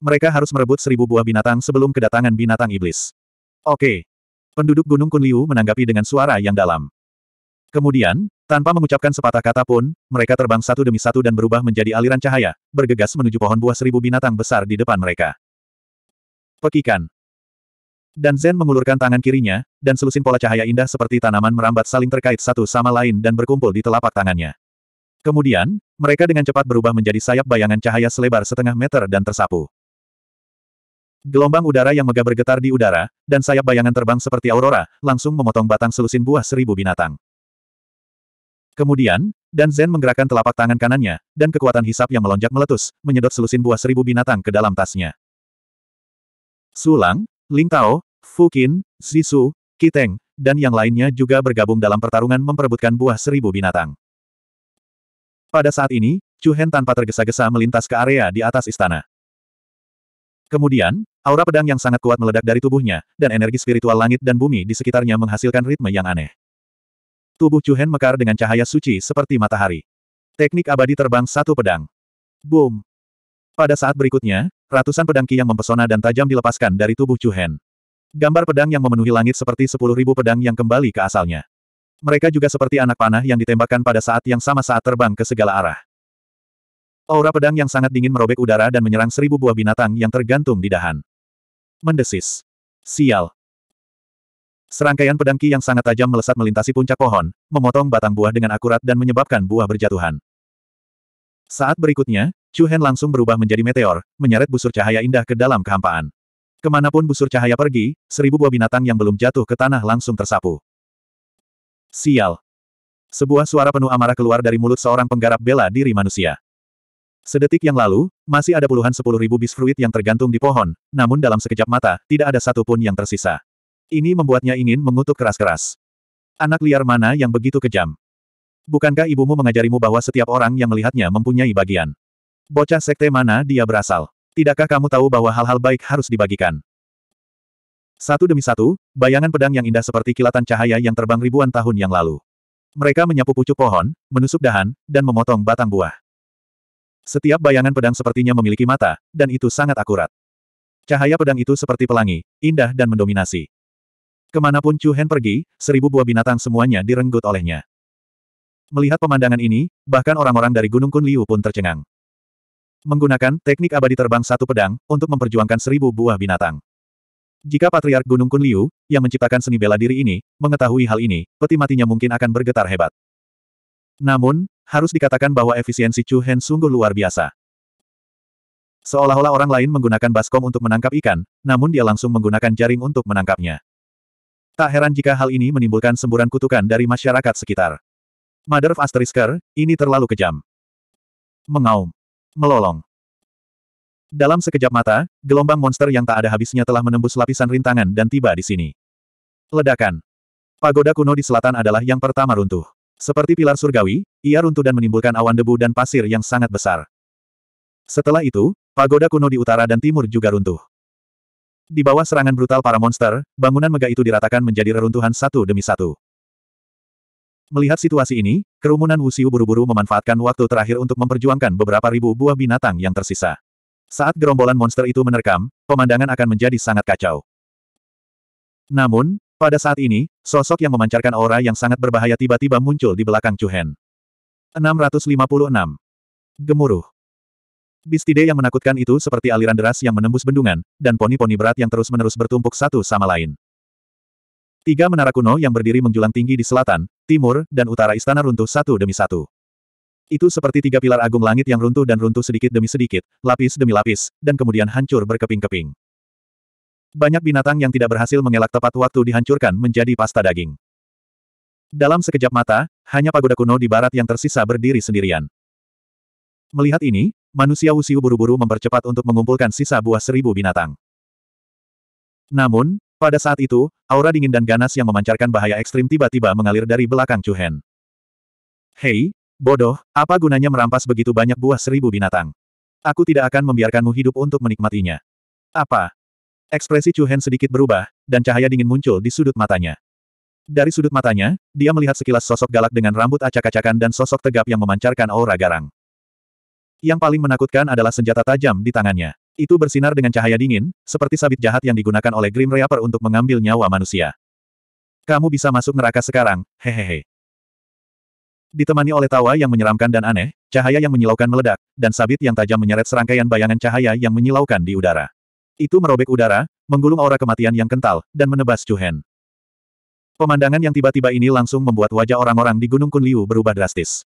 Mereka harus merebut seribu buah binatang sebelum kedatangan binatang iblis. Oke. Penduduk Gunung Kunliu menanggapi dengan suara yang dalam. Kemudian, tanpa mengucapkan sepatah kata pun, mereka terbang satu demi satu dan berubah menjadi aliran cahaya, bergegas menuju pohon buah seribu binatang besar di depan mereka. Pekikan. Dan Zen mengulurkan tangan kirinya, dan selusin pola cahaya indah seperti tanaman merambat saling terkait satu sama lain dan berkumpul di telapak tangannya. Kemudian, mereka dengan cepat berubah menjadi sayap bayangan cahaya selebar setengah meter dan tersapu. Gelombang udara yang megah bergetar di udara, dan sayap bayangan terbang seperti aurora, langsung memotong batang selusin buah seribu binatang. Kemudian, Dan Zen menggerakkan telapak tangan kanannya, dan kekuatan hisap yang melonjak meletus, menyedot selusin buah seribu binatang ke dalam tasnya. Sulang, Ling Tao, Fukin, Zisu, Kiteng, dan yang lainnya juga bergabung dalam pertarungan memperebutkan buah seribu binatang. Pada saat ini, Chu Hen tanpa tergesa-gesa melintas ke area di atas istana. Kemudian, aura pedang yang sangat kuat meledak dari tubuhnya, dan energi spiritual langit dan bumi di sekitarnya menghasilkan ritme yang aneh. Tubuh Chu mekar dengan cahaya suci seperti matahari. Teknik abadi terbang satu pedang. Boom. Pada saat berikutnya, ratusan pedang ki yang mempesona dan tajam dilepaskan dari tubuh Chu Gambar pedang yang memenuhi langit seperti sepuluh ribu pedang yang kembali ke asalnya. Mereka juga seperti anak panah yang ditembakkan pada saat yang sama saat terbang ke segala arah. Aura pedang yang sangat dingin merobek udara dan menyerang seribu buah binatang yang tergantung di dahan. Mendesis. Sial, Serangkaian pedang Ki yang sangat tajam melesat melintasi puncak pohon, memotong batang buah dengan akurat dan menyebabkan buah berjatuhan. Saat berikutnya, Chu Hen langsung berubah menjadi meteor, menyeret busur cahaya indah ke dalam kehampaan. Kemanapun busur cahaya pergi, seribu buah binatang yang belum jatuh ke tanah langsung tersapu. Sial. Sebuah suara penuh amarah keluar dari mulut seorang penggarap bela diri manusia. Sedetik yang lalu, masih ada puluhan sepuluh ribu bis fruit yang tergantung di pohon, namun dalam sekejap mata, tidak ada satupun yang tersisa. Ini membuatnya ingin mengutuk keras-keras. Anak liar mana yang begitu kejam? Bukankah ibumu mengajarimu bahwa setiap orang yang melihatnya mempunyai bagian? Bocah sekte mana dia berasal? Tidakkah kamu tahu bahwa hal-hal baik harus dibagikan? Satu demi satu, bayangan pedang yang indah seperti kilatan cahaya yang terbang ribuan tahun yang lalu. Mereka menyapu pucuk pohon, menusuk dahan, dan memotong batang buah. Setiap bayangan pedang sepertinya memiliki mata, dan itu sangat akurat. Cahaya pedang itu seperti pelangi, indah dan mendominasi. Kemanapun Chu Hen pergi, seribu buah binatang semuanya direnggut olehnya. Melihat pemandangan ini, bahkan orang-orang dari Gunung Kun Liu pun tercengang. Menggunakan teknik abadi terbang satu pedang, untuk memperjuangkan seribu buah binatang. Jika Patriark Gunung Kun Liu, yang menciptakan seni bela diri ini, mengetahui hal ini, peti matinya mungkin akan bergetar hebat. Namun, harus dikatakan bahwa efisiensi Chu Hen sungguh luar biasa. Seolah-olah orang lain menggunakan baskom untuk menangkap ikan, namun dia langsung menggunakan jaring untuk menangkapnya. Tak heran jika hal ini menimbulkan semburan kutukan dari masyarakat sekitar. Mother of Asterisker, ini terlalu kejam. Mengaum. Melolong. Dalam sekejap mata, gelombang monster yang tak ada habisnya telah menembus lapisan rintangan dan tiba di sini. Ledakan. Pagoda kuno di selatan adalah yang pertama runtuh. Seperti pilar surgawi, ia runtuh dan menimbulkan awan debu dan pasir yang sangat besar. Setelah itu, pagoda kuno di utara dan timur juga runtuh. Di bawah serangan brutal para monster, bangunan megah itu diratakan menjadi reruntuhan satu demi satu. Melihat situasi ini, kerumunan Wuxiu buru-buru memanfaatkan waktu terakhir untuk memperjuangkan beberapa ribu buah binatang yang tersisa. Saat gerombolan monster itu menerkam, pemandangan akan menjadi sangat kacau. Namun, pada saat ini, sosok yang memancarkan aura yang sangat berbahaya tiba-tiba muncul di belakang Chu Hen. 656. Gemuruh. Bistide yang menakutkan itu seperti aliran deras yang menembus bendungan, dan poni-poni berat yang terus-menerus bertumpuk satu sama lain. Tiga menara kuno yang berdiri menjulang tinggi di selatan, timur, dan utara istana runtuh satu demi satu. Itu seperti tiga pilar agung langit yang runtuh dan runtuh sedikit demi sedikit, lapis demi lapis, dan kemudian hancur berkeping-keping. Banyak binatang yang tidak berhasil mengelak tepat waktu dihancurkan menjadi pasta daging. Dalam sekejap mata, hanya pagoda kuno di barat yang tersisa berdiri sendirian. Melihat ini, manusia Wusiu buru-buru mempercepat untuk mengumpulkan sisa buah seribu binatang. Namun, pada saat itu, aura dingin dan ganas yang memancarkan bahaya ekstrim tiba-tiba mengalir dari belakang Chuhen. Hei, bodoh, apa gunanya merampas begitu banyak buah seribu binatang? Aku tidak akan membiarkanmu hidup untuk menikmatinya. Apa? Ekspresi Chuhen sedikit berubah, dan cahaya dingin muncul di sudut matanya. Dari sudut matanya, dia melihat sekilas sosok galak dengan rambut acak-acakan dan sosok tegap yang memancarkan aura garang. Yang paling menakutkan adalah senjata tajam di tangannya. Itu bersinar dengan cahaya dingin, seperti sabit jahat yang digunakan oleh Grim Reaper untuk mengambil nyawa manusia. Kamu bisa masuk neraka sekarang, hehehe. Ditemani oleh tawa yang menyeramkan dan aneh, cahaya yang menyilaukan meledak, dan sabit yang tajam menyeret serangkaian bayangan cahaya yang menyilaukan di udara. Itu merobek udara, menggulung aura kematian yang kental, dan menebas Chuhen. Pemandangan yang tiba-tiba ini langsung membuat wajah orang-orang di Gunung Kunliu berubah drastis.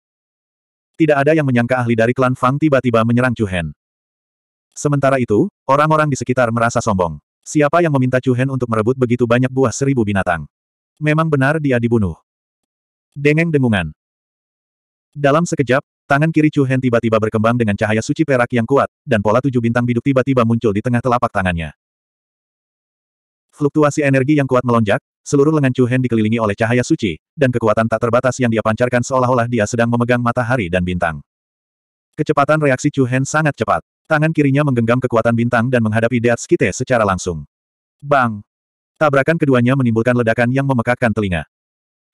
Tidak ada yang menyangka ahli dari klan Fang tiba-tiba menyerang Chu Hen. Sementara itu, orang-orang di sekitar merasa sombong. Siapa yang meminta Chu Hen untuk merebut begitu banyak buah seribu binatang? Memang benar dia dibunuh. Dengeng dengungan. Dalam sekejap, tangan kiri Chu Hen tiba-tiba berkembang dengan cahaya suci perak yang kuat, dan pola tujuh bintang biduk tiba-tiba muncul di tengah telapak tangannya. Fluktuasi energi yang kuat melonjak, seluruh lengan Chu Hen dikelilingi oleh cahaya suci, dan kekuatan tak terbatas yang dia pancarkan seolah-olah dia sedang memegang matahari dan bintang. Kecepatan reaksi Chu Hen sangat cepat. Tangan kirinya menggenggam kekuatan bintang dan menghadapi Deat Skite secara langsung. Bang! Tabrakan keduanya menimbulkan ledakan yang memekakkan telinga.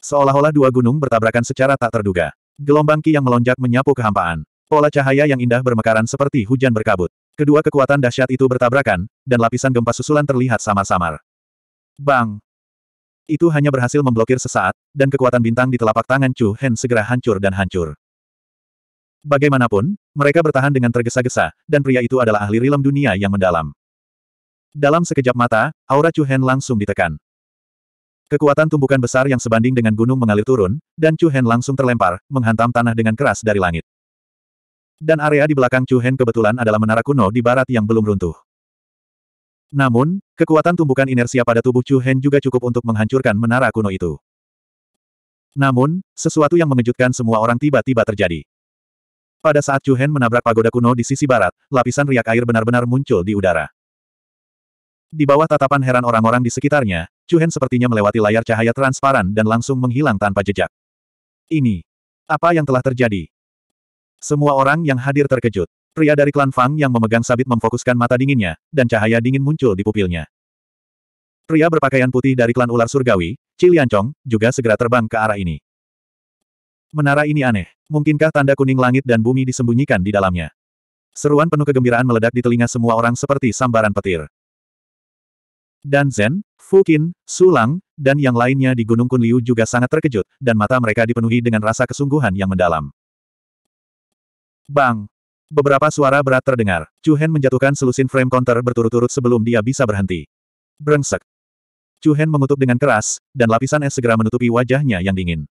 Seolah-olah dua gunung bertabrakan secara tak terduga. Gelombang ki yang melonjak menyapu kehampaan. Pola cahaya yang indah bermekaran seperti hujan berkabut. Kedua kekuatan dahsyat itu bertabrakan, dan lapisan gempa susulan terlihat samar-samar. Bang! Itu hanya berhasil memblokir sesaat, dan kekuatan bintang di telapak tangan Chu Hen segera hancur dan hancur. Bagaimanapun, mereka bertahan dengan tergesa-gesa, dan pria itu adalah ahli rilem dunia yang mendalam. Dalam sekejap mata, aura Chu Hen langsung ditekan. Kekuatan tumbukan besar yang sebanding dengan gunung mengalir turun, dan Chu Hen langsung terlempar, menghantam tanah dengan keras dari langit. Dan area di belakang Chu Hen kebetulan adalah menara kuno di barat yang belum runtuh. Namun, kekuatan tumbukan inersia pada tubuh Chu Hen juga cukup untuk menghancurkan menara kuno itu. Namun, sesuatu yang mengejutkan semua orang tiba-tiba terjadi. Pada saat Chu Hen menabrak pagoda kuno di sisi barat, lapisan riak air benar-benar muncul di udara. Di bawah tatapan heran orang-orang di sekitarnya, Chu Hen sepertinya melewati layar cahaya transparan dan langsung menghilang tanpa jejak. Ini. Apa yang telah terjadi? Semua orang yang hadir terkejut. Pria dari klan Fang yang memegang sabit memfokuskan mata dinginnya, dan cahaya dingin muncul di pupilnya. Pria berpakaian putih dari klan ular surgawi, Ciliancong, juga segera terbang ke arah ini. Menara ini aneh. Mungkinkah tanda kuning langit dan bumi disembunyikan di dalamnya? Seruan penuh kegembiraan meledak di telinga semua orang seperti sambaran petir. Dan Zen, Fukin, Sulang, dan yang lainnya di Gunung Kunliu juga sangat terkejut, dan mata mereka dipenuhi dengan rasa kesungguhan yang mendalam. Bang! Beberapa suara berat terdengar. Chu Hen menjatuhkan selusin frame counter berturut-turut sebelum dia bisa berhenti. Brengsek. Chu Hen mengutuk dengan keras, dan lapisan es segera menutupi wajahnya yang dingin.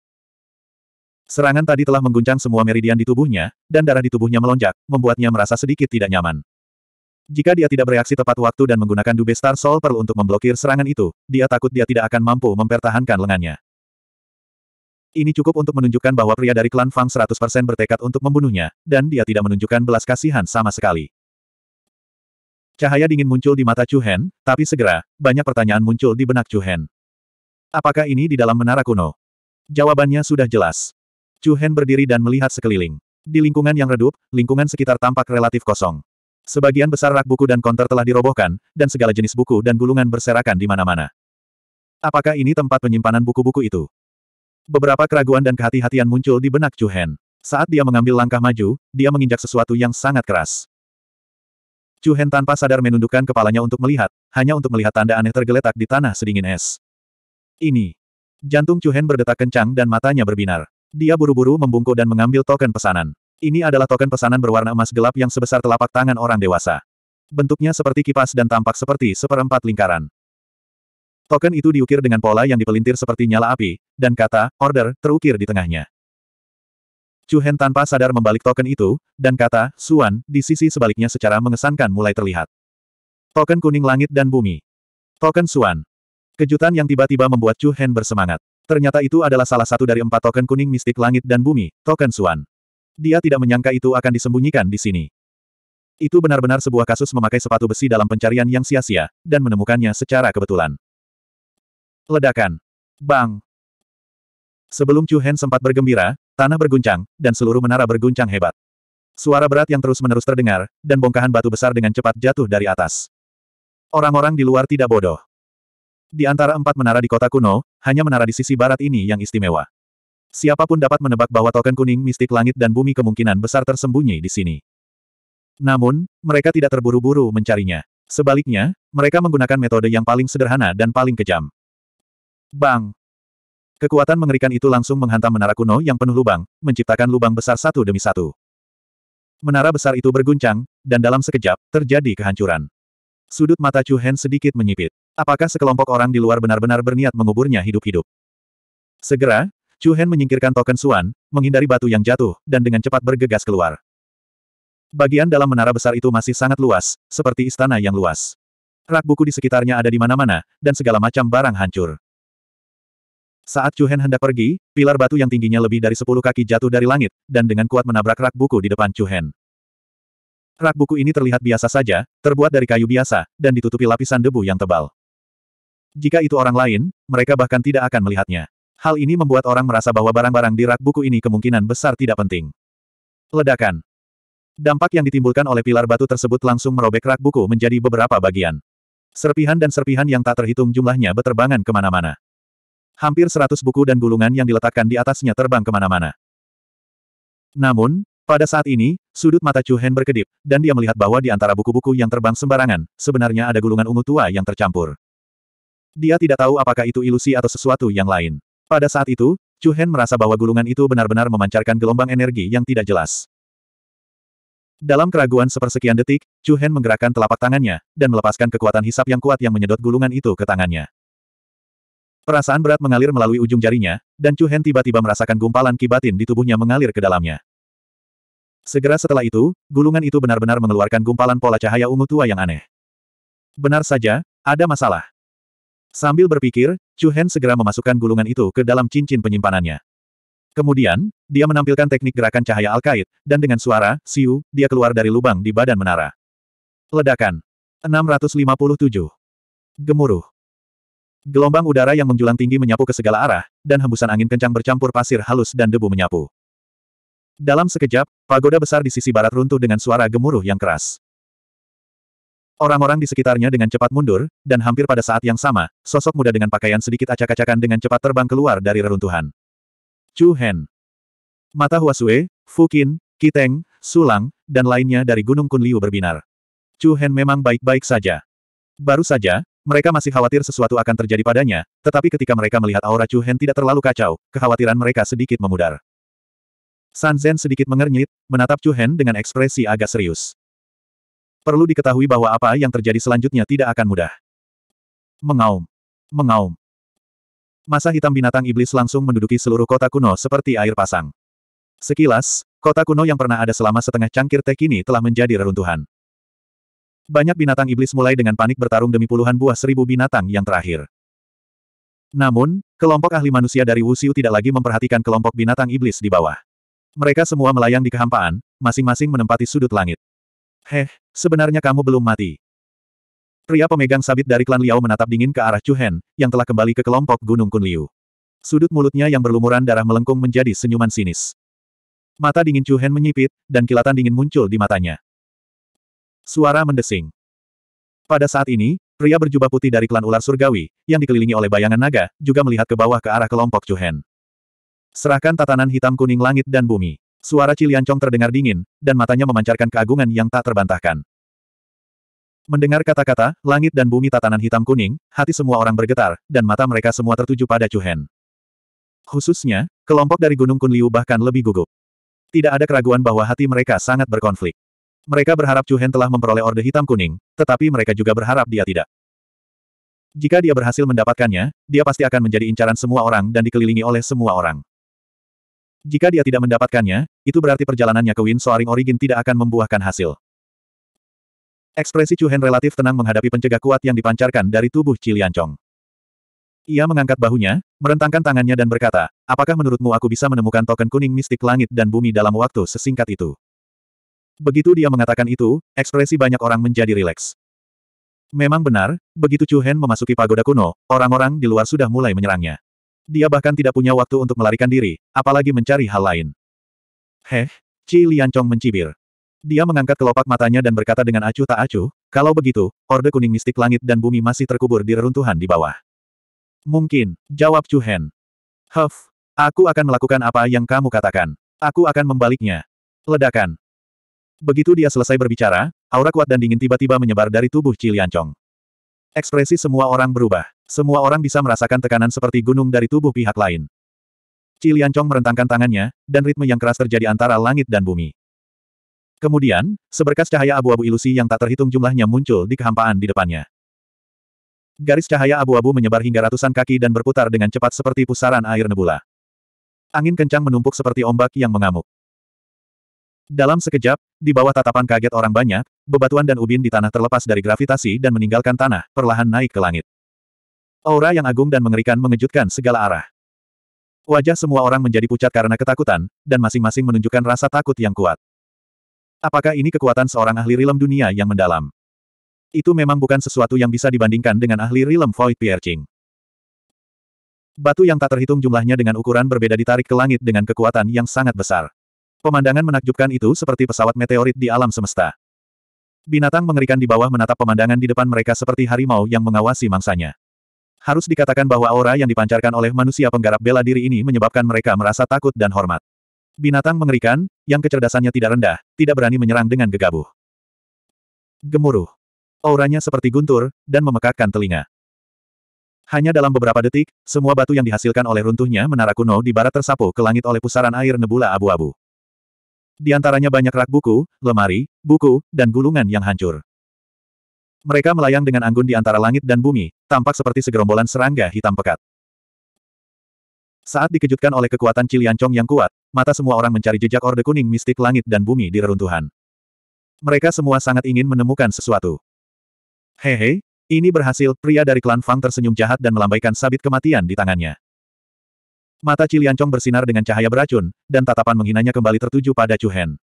Serangan tadi telah mengguncang semua meridian di tubuhnya, dan darah di tubuhnya melonjak, membuatnya merasa sedikit tidak nyaman. Jika dia tidak bereaksi tepat waktu dan menggunakan Dube Star Soul Pearl untuk memblokir serangan itu, dia takut dia tidak akan mampu mempertahankan lengannya. Ini cukup untuk menunjukkan bahwa pria dari klan Fang 100% bertekad untuk membunuhnya, dan dia tidak menunjukkan belas kasihan sama sekali. Cahaya dingin muncul di mata Chu Hen, tapi segera, banyak pertanyaan muncul di benak Chu Hen. Apakah ini di dalam menara kuno? Jawabannya sudah jelas. Chu Hen berdiri dan melihat sekeliling. Di lingkungan yang redup, lingkungan sekitar tampak relatif kosong. Sebagian besar rak buku dan konter telah dirobohkan, dan segala jenis buku dan gulungan berserakan di mana-mana. Apakah ini tempat penyimpanan buku-buku itu? Beberapa keraguan dan kehati-hatian muncul di benak Chu Hen. Saat dia mengambil langkah maju, dia menginjak sesuatu yang sangat keras. Chu Hen tanpa sadar menundukkan kepalanya untuk melihat, hanya untuk melihat tanda aneh tergeletak di tanah sedingin es. Ini. Jantung Chu Hen berdetak kencang dan matanya berbinar. Dia buru-buru membungkuk dan mengambil token pesanan. Ini adalah token pesanan berwarna emas gelap yang sebesar telapak tangan orang dewasa. Bentuknya seperti kipas dan tampak seperti seperempat lingkaran. Token itu diukir dengan pola yang dipelintir seperti nyala api, dan kata, order, terukir di tengahnya. Chu Hen tanpa sadar membalik token itu, dan kata, Suan, di sisi sebaliknya secara mengesankan mulai terlihat. Token kuning langit dan bumi. Token Suan. Kejutan yang tiba-tiba membuat Chu Hen bersemangat. Ternyata itu adalah salah satu dari empat token kuning mistik langit dan bumi, token Suan. Dia tidak menyangka itu akan disembunyikan di sini. Itu benar-benar sebuah kasus memakai sepatu besi dalam pencarian yang sia-sia, dan menemukannya secara kebetulan. Ledakan. Bang. Sebelum Chu Hen sempat bergembira, tanah berguncang, dan seluruh menara berguncang hebat. Suara berat yang terus-menerus terdengar, dan bongkahan batu besar dengan cepat jatuh dari atas. Orang-orang di luar tidak bodoh. Di antara empat menara di kota kuno, hanya menara di sisi barat ini yang istimewa. Siapapun dapat menebak bahwa token kuning mistik langit dan bumi kemungkinan besar tersembunyi di sini. Namun, mereka tidak terburu-buru mencarinya. Sebaliknya, mereka menggunakan metode yang paling sederhana dan paling kejam. Bang! Kekuatan mengerikan itu langsung menghantam menara kuno yang penuh lubang, menciptakan lubang besar satu demi satu. Menara besar itu berguncang, dan dalam sekejap, terjadi kehancuran. Sudut mata Chu Hen sedikit menyipit. Apakah sekelompok orang di luar benar-benar berniat menguburnya hidup-hidup? Segera, Chu Hen menyingkirkan token Suan, menghindari batu yang jatuh, dan dengan cepat bergegas keluar. Bagian dalam menara besar itu masih sangat luas, seperti istana yang luas. Rak buku di sekitarnya ada di mana-mana, dan segala macam barang hancur. Saat Chu Chuhen hendak pergi, pilar batu yang tingginya lebih dari sepuluh kaki jatuh dari langit, dan dengan kuat menabrak rak buku di depan Chu Chuhen. Rak buku ini terlihat biasa saja, terbuat dari kayu biasa, dan ditutupi lapisan debu yang tebal. Jika itu orang lain, mereka bahkan tidak akan melihatnya. Hal ini membuat orang merasa bahwa barang-barang di rak buku ini kemungkinan besar tidak penting. Ledakan. Dampak yang ditimbulkan oleh pilar batu tersebut langsung merobek rak buku menjadi beberapa bagian. Serpihan dan serpihan yang tak terhitung jumlahnya beterbangan kemana-mana. Hampir seratus buku dan gulungan yang diletakkan di atasnya terbang kemana-mana. Namun, pada saat ini, sudut mata Chu Hen berkedip, dan dia melihat bahwa di antara buku-buku yang terbang sembarangan, sebenarnya ada gulungan ungu tua yang tercampur. Dia tidak tahu apakah itu ilusi atau sesuatu yang lain. Pada saat itu, Chu Hen merasa bahwa gulungan itu benar-benar memancarkan gelombang energi yang tidak jelas. Dalam keraguan sepersekian detik, Chu Hen menggerakkan telapak tangannya, dan melepaskan kekuatan hisap yang kuat yang menyedot gulungan itu ke tangannya. Perasaan berat mengalir melalui ujung jarinya, dan Chu Hen tiba-tiba merasakan gumpalan kibatin di tubuhnya mengalir ke dalamnya. Segera setelah itu, gulungan itu benar-benar mengeluarkan gumpalan pola cahaya ungu tua yang aneh. Benar saja, ada masalah. Sambil berpikir, Chu Hen segera memasukkan gulungan itu ke dalam cincin penyimpanannya. Kemudian, dia menampilkan teknik gerakan cahaya alkait, dan dengan suara, siu, dia keluar dari lubang di badan menara. Ledakan. 657. Gemuruh. Gelombang udara yang menjulang tinggi menyapu ke segala arah, dan hembusan angin kencang bercampur pasir halus dan debu menyapu. Dalam sekejap, pagoda besar di sisi barat runtuh dengan suara gemuruh yang keras. Orang-orang di sekitarnya dengan cepat mundur, dan hampir pada saat yang sama, sosok muda dengan pakaian sedikit acak-acakan dengan cepat terbang keluar dari reruntuhan. Chu Hen. Mata Huasue, Fukin, Kiteng, Sulang, dan lainnya dari Gunung Kunliu berbinar. Chu Hen memang baik-baik saja. Baru saja, mereka masih khawatir sesuatu akan terjadi padanya, tetapi ketika mereka melihat aura Chu Hen tidak terlalu kacau, kekhawatiran mereka sedikit memudar. San Zen sedikit mengernyit, menatap Chu Hen dengan ekspresi agak serius. Perlu diketahui bahwa apa yang terjadi selanjutnya tidak akan mudah. Mengaum. Mengaum. Masa hitam binatang iblis langsung menduduki seluruh kota kuno seperti air pasang. Sekilas, kota kuno yang pernah ada selama setengah cangkir teh kini telah menjadi reruntuhan. Banyak binatang iblis mulai dengan panik bertarung demi puluhan buah seribu binatang yang terakhir. Namun, kelompok ahli manusia dari Wuxiu tidak lagi memperhatikan kelompok binatang iblis di bawah. Mereka semua melayang di kehampaan, masing-masing menempati sudut langit. Heh, sebenarnya kamu belum mati. Pria pemegang sabit dari klan Liao menatap dingin ke arah Chuhen yang telah kembali ke kelompok Gunung Kunliu. Sudut mulutnya yang berlumuran darah melengkung menjadi senyuman sinis. Mata dingin Chuhen menyipit, dan kilatan dingin muncul di matanya. Suara mendesing. Pada saat ini, pria berjubah putih dari klan ular surgawi, yang dikelilingi oleh bayangan naga, juga melihat ke bawah ke arah kelompok Chuhen. Serahkan tatanan hitam kuning langit dan bumi. Suara Ciliancong terdengar dingin, dan matanya memancarkan keagungan yang tak terbantahkan. Mendengar kata-kata, langit dan bumi tatanan hitam kuning, hati semua orang bergetar, dan mata mereka semua tertuju pada Chuhen. Khususnya, kelompok dari Gunung Kunliu bahkan lebih gugup. Tidak ada keraguan bahwa hati mereka sangat berkonflik. Mereka berharap Chu Hen telah memperoleh Orde Hitam Kuning, tetapi mereka juga berharap dia tidak. Jika dia berhasil mendapatkannya, dia pasti akan menjadi incaran semua orang dan dikelilingi oleh semua orang. Jika dia tidak mendapatkannya, itu berarti perjalanannya ke Win Soaring Origin tidak akan membuahkan hasil. Ekspresi Chu Hen relatif tenang menghadapi pencegah kuat yang dipancarkan dari tubuh Ciliancong. Ia mengangkat bahunya, merentangkan tangannya dan berkata, apakah menurutmu aku bisa menemukan token kuning mistik langit dan bumi dalam waktu sesingkat itu? Begitu dia mengatakan itu, ekspresi banyak orang menjadi rileks. Memang benar, begitu Chu Hen memasuki pagoda kuno, orang-orang di luar sudah mulai menyerangnya. Dia bahkan tidak punya waktu untuk melarikan diri, apalagi mencari hal lain. Heh, Ci Liangcong mencibir. Dia mengangkat kelopak matanya dan berkata dengan acuh tak acuh, kalau begitu, Orde Kuning Mistik Langit dan Bumi masih terkubur di reruntuhan di bawah. Mungkin, jawab Chu Hen. Huff, aku akan melakukan apa yang kamu katakan. Aku akan membaliknya. Ledakan. Begitu dia selesai berbicara, aura kuat dan dingin tiba-tiba menyebar dari tubuh Ciliancong. Ekspresi semua orang berubah. Semua orang bisa merasakan tekanan seperti gunung dari tubuh pihak lain. Ciliancong merentangkan tangannya, dan ritme yang keras terjadi antara langit dan bumi. Kemudian, seberkas cahaya abu-abu ilusi yang tak terhitung jumlahnya muncul di kehampaan di depannya. Garis cahaya abu-abu menyebar hingga ratusan kaki dan berputar dengan cepat seperti pusaran air nebula. Angin kencang menumpuk seperti ombak yang mengamuk. Dalam sekejap, di bawah tatapan kaget orang banyak, bebatuan dan ubin di tanah terlepas dari gravitasi dan meninggalkan tanah, perlahan naik ke langit. Aura yang agung dan mengerikan mengejutkan segala arah. Wajah semua orang menjadi pucat karena ketakutan, dan masing-masing menunjukkan rasa takut yang kuat. Apakah ini kekuatan seorang ahli rilem dunia yang mendalam? Itu memang bukan sesuatu yang bisa dibandingkan dengan ahli rilem Void Piercing. Batu yang tak terhitung jumlahnya dengan ukuran berbeda ditarik ke langit dengan kekuatan yang sangat besar. Pemandangan menakjubkan itu seperti pesawat meteorit di alam semesta. Binatang mengerikan di bawah menatap pemandangan di depan mereka seperti harimau yang mengawasi mangsanya. Harus dikatakan bahwa aura yang dipancarkan oleh manusia penggarap bela diri ini menyebabkan mereka merasa takut dan hormat. Binatang mengerikan, yang kecerdasannya tidak rendah, tidak berani menyerang dengan gegabah. Gemuruh. Auranya seperti guntur, dan memekakkan telinga. Hanya dalam beberapa detik, semua batu yang dihasilkan oleh runtuhnya menara kuno di barat tersapu ke langit oleh pusaran air nebula abu-abu. Di antaranya banyak rak buku, lemari, buku, dan gulungan yang hancur. Mereka melayang dengan anggun di antara langit dan bumi, tampak seperti segerombolan serangga hitam pekat. Saat dikejutkan oleh kekuatan Ciliancong yang kuat, mata semua orang mencari jejak Orde Kuning mistik langit dan bumi di reruntuhan. Mereka semua sangat ingin menemukan sesuatu. Hehe, ini berhasil, pria dari klan Fang tersenyum jahat dan melambaikan sabit kematian di tangannya. Mata Ciliancong bersinar dengan cahaya beracun, dan tatapan menghinanya kembali tertuju pada Chu Hen.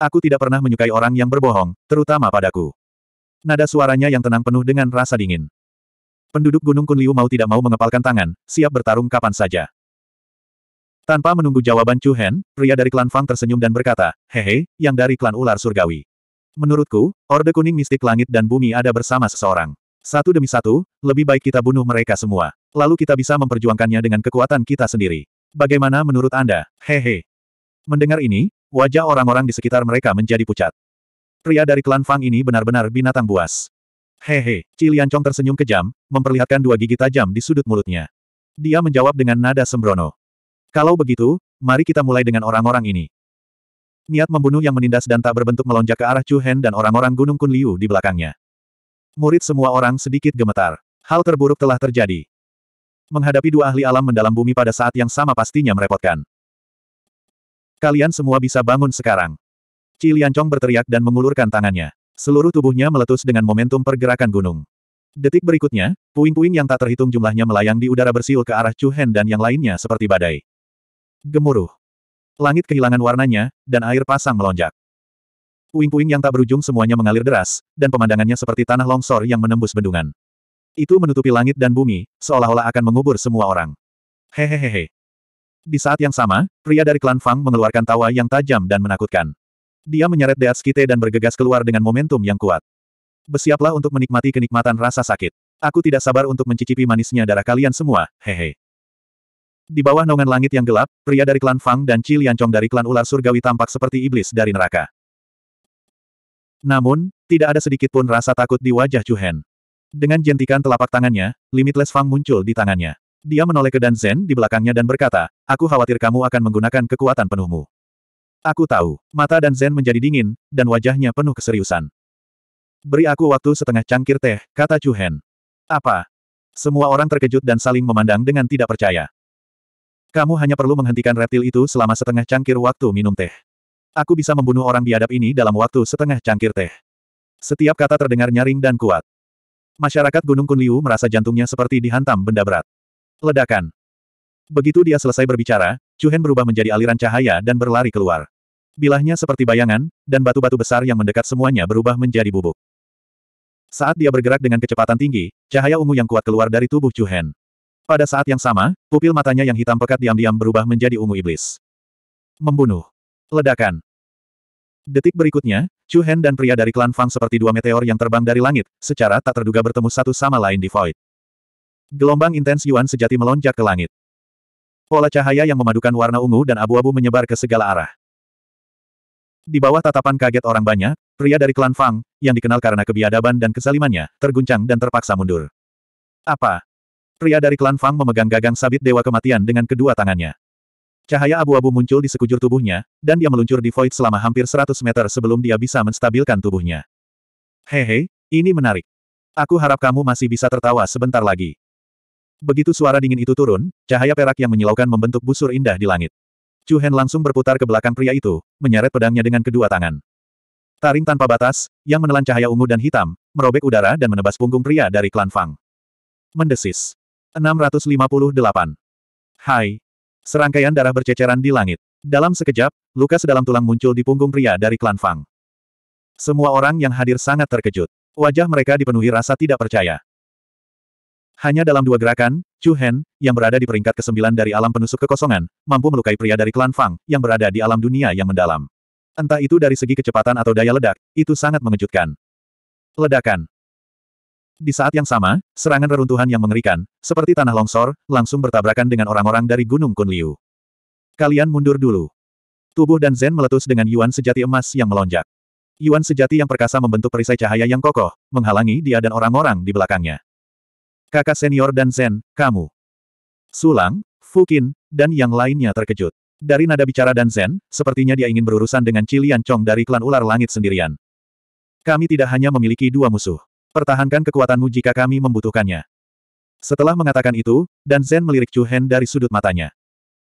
Aku tidak pernah menyukai orang yang berbohong, terutama padaku. Nada suaranya yang tenang penuh dengan rasa dingin. Penduduk Gunung Kunliu mau tidak mau mengepalkan tangan, siap bertarung kapan saja. Tanpa menunggu jawaban Chu Hen, pria dari klan Fang tersenyum dan berkata, Hehe, yang dari klan ular surgawi. Menurutku, Orde Kuning Mistik Langit dan Bumi ada bersama seseorang. Satu demi satu, lebih baik kita bunuh mereka semua. Lalu kita bisa memperjuangkannya dengan kekuatan kita sendiri. Bagaimana menurut Anda? Hehe. Mendengar ini, wajah orang-orang di sekitar mereka menjadi pucat. Pria dari klan Fang ini benar-benar binatang buas. Hehe, Cilian Chong tersenyum kejam, memperlihatkan dua gigi tajam di sudut mulutnya. Dia menjawab dengan nada sembrono. Kalau begitu, mari kita mulai dengan orang-orang ini. Niat membunuh yang menindas dan tak berbentuk melonjak ke arah Chu Hen dan orang-orang Gunung Kunliu di belakangnya. Murid semua orang sedikit gemetar. Hal terburuk telah terjadi. Menghadapi dua ahli alam mendalam bumi pada saat yang sama pastinya merepotkan. Kalian semua bisa bangun sekarang. Ciliancong berteriak dan mengulurkan tangannya. Seluruh tubuhnya meletus dengan momentum pergerakan gunung. Detik berikutnya, puing-puing yang tak terhitung jumlahnya melayang di udara bersiul ke arah Chu Hen dan yang lainnya seperti badai. Gemuruh. Langit kehilangan warnanya, dan air pasang melonjak. Puing-puing yang tak berujung semuanya mengalir deras, dan pemandangannya seperti tanah longsor yang menembus bendungan. Itu menutupi langit dan bumi, seolah-olah akan mengubur semua orang. Hehehehe. Di saat yang sama, pria dari klan Fang mengeluarkan tawa yang tajam dan menakutkan. Dia menyeret Deat Skite dan bergegas keluar dengan momentum yang kuat. Bersiaplah untuk menikmati kenikmatan rasa sakit. Aku tidak sabar untuk mencicipi manisnya darah kalian semua, hehe. Di bawah naungan langit yang gelap, pria dari klan Fang dan Ci dari klan ular surgawi tampak seperti iblis dari neraka. Namun, tidak ada sedikit pun rasa takut di wajah Chu Hen. Dengan jentikan telapak tangannya, Limitless Fang muncul di tangannya. Dia menoleh ke Dan Danzen di belakangnya dan berkata, aku khawatir kamu akan menggunakan kekuatan penuhmu. Aku tahu, mata Dan Danzen menjadi dingin, dan wajahnya penuh keseriusan. Beri aku waktu setengah cangkir teh, kata Chu Hen. Apa? Semua orang terkejut dan saling memandang dengan tidak percaya. Kamu hanya perlu menghentikan reptil itu selama setengah cangkir waktu minum teh. Aku bisa membunuh orang biadab ini dalam waktu setengah cangkir teh. Setiap kata terdengar nyaring dan kuat. Masyarakat Gunung Kunliu merasa jantungnya seperti dihantam benda berat. Ledakan. Begitu dia selesai berbicara, Chuhen berubah menjadi aliran cahaya dan berlari keluar. Bilahnya seperti bayangan, dan batu-batu besar yang mendekat semuanya berubah menjadi bubuk. Saat dia bergerak dengan kecepatan tinggi, cahaya ungu yang kuat keluar dari tubuh Chuhen. Pada saat yang sama, pupil matanya yang hitam pekat diam-diam berubah menjadi ungu iblis. Membunuh. Ledakan. Detik berikutnya, Chu Hen dan pria dari klan Fang seperti dua meteor yang terbang dari langit, secara tak terduga bertemu satu sama lain di Void. Gelombang intens Yuan sejati melonjak ke langit. Pola cahaya yang memadukan warna ungu dan abu-abu menyebar ke segala arah. Di bawah tatapan kaget orang banyak, pria dari klan Fang, yang dikenal karena kebiadaban dan kesalimannya, terguncang dan terpaksa mundur. Apa? Pria dari klan Fang memegang gagang sabit Dewa Kematian dengan kedua tangannya. Cahaya abu-abu muncul di sekujur tubuhnya, dan dia meluncur di void selama hampir 100 meter sebelum dia bisa menstabilkan tubuhnya. Hehe, ini menarik. Aku harap kamu masih bisa tertawa sebentar lagi. Begitu suara dingin itu turun, cahaya perak yang menyilaukan membentuk busur indah di langit. Chu Hen langsung berputar ke belakang pria itu, menyeret pedangnya dengan kedua tangan. Taring tanpa batas, yang menelan cahaya ungu dan hitam, merobek udara dan menebas punggung pria dari klan Fang. Mendesis. 658. Hai, Serangkaian darah berceceran di langit. Dalam sekejap, luka sedalam tulang muncul di punggung pria dari klan Fang. Semua orang yang hadir sangat terkejut. Wajah mereka dipenuhi rasa tidak percaya. Hanya dalam dua gerakan, Chu Hen, yang berada di peringkat ke-9 dari alam penusuk kekosongan, mampu melukai pria dari klan Fang, yang berada di alam dunia yang mendalam. Entah itu dari segi kecepatan atau daya ledak, itu sangat mengejutkan. Ledakan. Di saat yang sama, serangan reruntuhan yang mengerikan, seperti tanah longsor, langsung bertabrakan dengan orang-orang dari Gunung Kunliu. Kalian mundur dulu. Tubuh dan Zen meletus dengan Yuan sejati emas yang melonjak. Yuan sejati yang perkasa membentuk perisai cahaya yang kokoh, menghalangi dia dan orang-orang di belakangnya. Kakak senior dan Zen, kamu. Sulang, Fukin, dan yang lainnya terkejut. Dari nada bicara dan Zen, sepertinya dia ingin berurusan dengan Cilian Chong dari klan ular langit sendirian. Kami tidak hanya memiliki dua musuh. Pertahankan kekuatanmu jika kami membutuhkannya. Setelah mengatakan itu, Dan Zen melirik Chu Hen dari sudut matanya.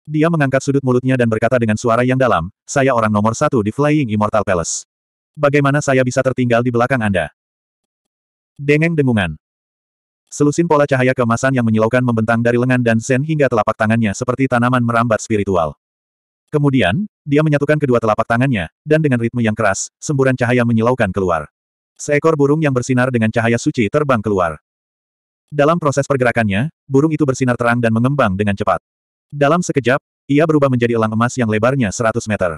Dia mengangkat sudut mulutnya dan berkata dengan suara yang dalam, saya orang nomor satu di Flying Immortal Palace. Bagaimana saya bisa tertinggal di belakang Anda? Dengeng dengungan. Selusin pola cahaya kemasan yang menyilaukan membentang dari lengan dan Zen hingga telapak tangannya seperti tanaman merambat spiritual. Kemudian, dia menyatukan kedua telapak tangannya, dan dengan ritme yang keras, semburan cahaya menyilaukan keluar. Seekor burung yang bersinar dengan cahaya suci terbang keluar. Dalam proses pergerakannya, burung itu bersinar terang dan mengembang dengan cepat. Dalam sekejap, ia berubah menjadi elang emas yang lebarnya 100 meter.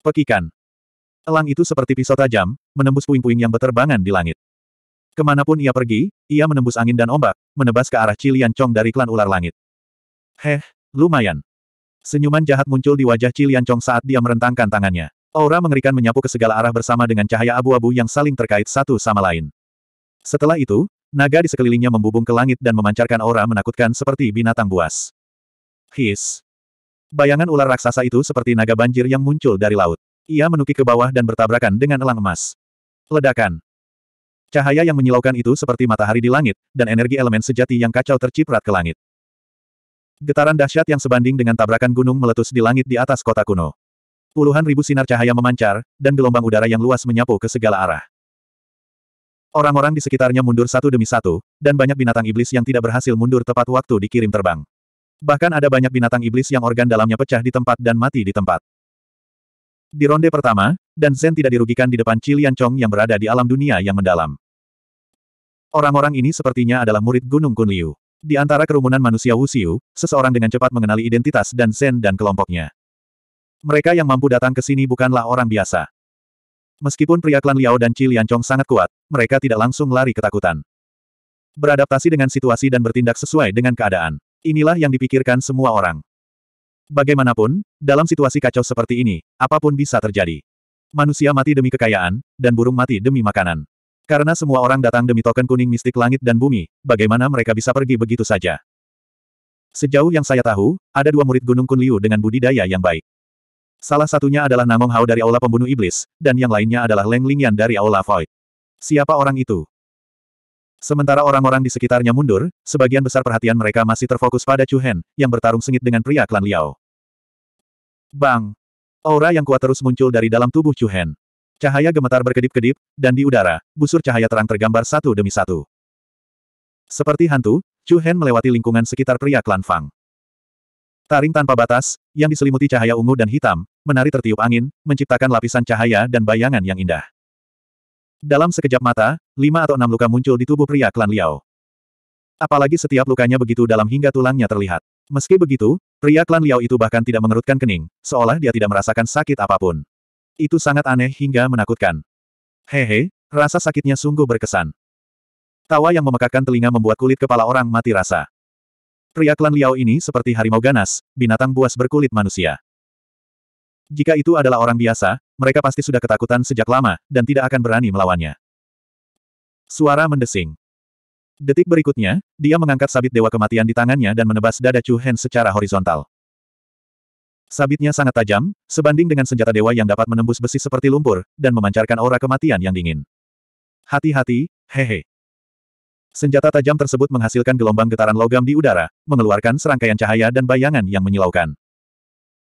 Pekikan. Elang itu seperti pisau tajam, menembus puing-puing yang berterbangan di langit. Kemanapun ia pergi, ia menembus angin dan ombak, menebas ke arah Cilian Chong dari klan ular langit. Heh, lumayan. Senyuman jahat muncul di wajah Cilian Chong saat dia merentangkan tangannya. Aura mengerikan menyapu ke segala arah bersama dengan cahaya abu-abu yang saling terkait satu sama lain. Setelah itu, naga di sekelilingnya membubung ke langit dan memancarkan aura menakutkan seperti binatang buas. His. Bayangan ular raksasa itu seperti naga banjir yang muncul dari laut. Ia menukik ke bawah dan bertabrakan dengan elang emas. Ledakan. Cahaya yang menyilaukan itu seperti matahari di langit, dan energi elemen sejati yang kacau terciprat ke langit. Getaran dahsyat yang sebanding dengan tabrakan gunung meletus di langit di atas kota kuno. Puluhan ribu sinar cahaya memancar, dan gelombang udara yang luas menyapu ke segala arah. Orang-orang di sekitarnya mundur satu demi satu, dan banyak binatang iblis yang tidak berhasil mundur tepat waktu dikirim terbang. Bahkan ada banyak binatang iblis yang organ dalamnya pecah di tempat dan mati di tempat. Di ronde pertama, dan Zen tidak dirugikan di depan Cilian Chong yang berada di alam dunia yang mendalam. Orang-orang ini sepertinya adalah murid Gunung Kunliu. Di antara kerumunan manusia Wuxiu, seseorang dengan cepat mengenali identitas dan Zen dan kelompoknya. Mereka yang mampu datang ke sini bukanlah orang biasa. Meskipun pria klan Liao dan Qi Liancong sangat kuat, mereka tidak langsung lari ketakutan. Beradaptasi dengan situasi dan bertindak sesuai dengan keadaan. Inilah yang dipikirkan semua orang. Bagaimanapun, dalam situasi kacau seperti ini, apapun bisa terjadi. Manusia mati demi kekayaan, dan burung mati demi makanan. Karena semua orang datang demi token kuning mistik langit dan bumi, bagaimana mereka bisa pergi begitu saja? Sejauh yang saya tahu, ada dua murid Gunung Kunliu dengan budidaya yang baik. Salah satunya adalah Namong Hao dari Aula Pembunuh Iblis, dan yang lainnya adalah Leng Lingyan dari Aula Void. Siapa orang itu? Sementara orang-orang di sekitarnya mundur, sebagian besar perhatian mereka masih terfokus pada Chu Hen, yang bertarung sengit dengan pria klan Liao. Bang! Aura yang kuat terus muncul dari dalam tubuh Chu Hen. Cahaya gemetar berkedip-kedip, dan di udara, busur cahaya terang tergambar satu demi satu. Seperti hantu, Chu Hen melewati lingkungan sekitar pria klan Fang. Taring tanpa batas, yang diselimuti cahaya ungu dan hitam, menari tertiup angin, menciptakan lapisan cahaya dan bayangan yang indah. Dalam sekejap mata, lima atau enam luka muncul di tubuh pria klan Liao. Apalagi setiap lukanya begitu dalam hingga tulangnya terlihat. Meski begitu, pria klan Liao itu bahkan tidak mengerutkan kening, seolah dia tidak merasakan sakit apapun. Itu sangat aneh hingga menakutkan. Hehe, rasa sakitnya sungguh berkesan. Tawa yang memekakkan telinga membuat kulit kepala orang mati rasa. Pria klan Liao ini seperti harimau ganas, binatang buas berkulit manusia. Jika itu adalah orang biasa, mereka pasti sudah ketakutan sejak lama, dan tidak akan berani melawannya. Suara mendesing. Detik berikutnya, dia mengangkat sabit dewa kematian di tangannya dan menebas dada Chu Hen secara horizontal. Sabitnya sangat tajam, sebanding dengan senjata dewa yang dapat menembus besi seperti lumpur, dan memancarkan aura kematian yang dingin. Hati-hati, hehe. Senjata tajam tersebut menghasilkan gelombang getaran logam di udara, mengeluarkan serangkaian cahaya dan bayangan yang menyilaukan.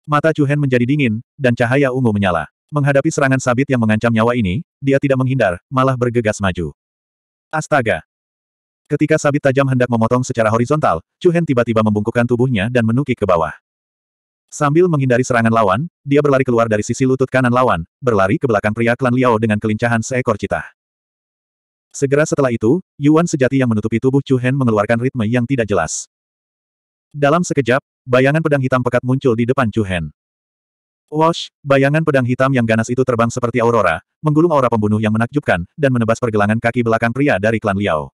Mata Hen menjadi dingin, dan cahaya ungu menyala. Menghadapi serangan sabit yang mengancam nyawa ini, dia tidak menghindar, malah bergegas maju. Astaga! Ketika sabit tajam hendak memotong secara horizontal, Hen tiba-tiba membungkukkan tubuhnya dan menukik ke bawah. Sambil menghindari serangan lawan, dia berlari keluar dari sisi lutut kanan lawan, berlari ke belakang pria klan Liao dengan kelincahan seekor citah. Segera setelah itu, Yuan sejati yang menutupi tubuh Chu Hen mengeluarkan ritme yang tidak jelas. Dalam sekejap, bayangan pedang hitam pekat muncul di depan Chu Hen. Wash, bayangan pedang hitam yang ganas itu terbang seperti aurora, menggulung aura pembunuh yang menakjubkan, dan menebas pergelangan kaki belakang pria dari klan Liao.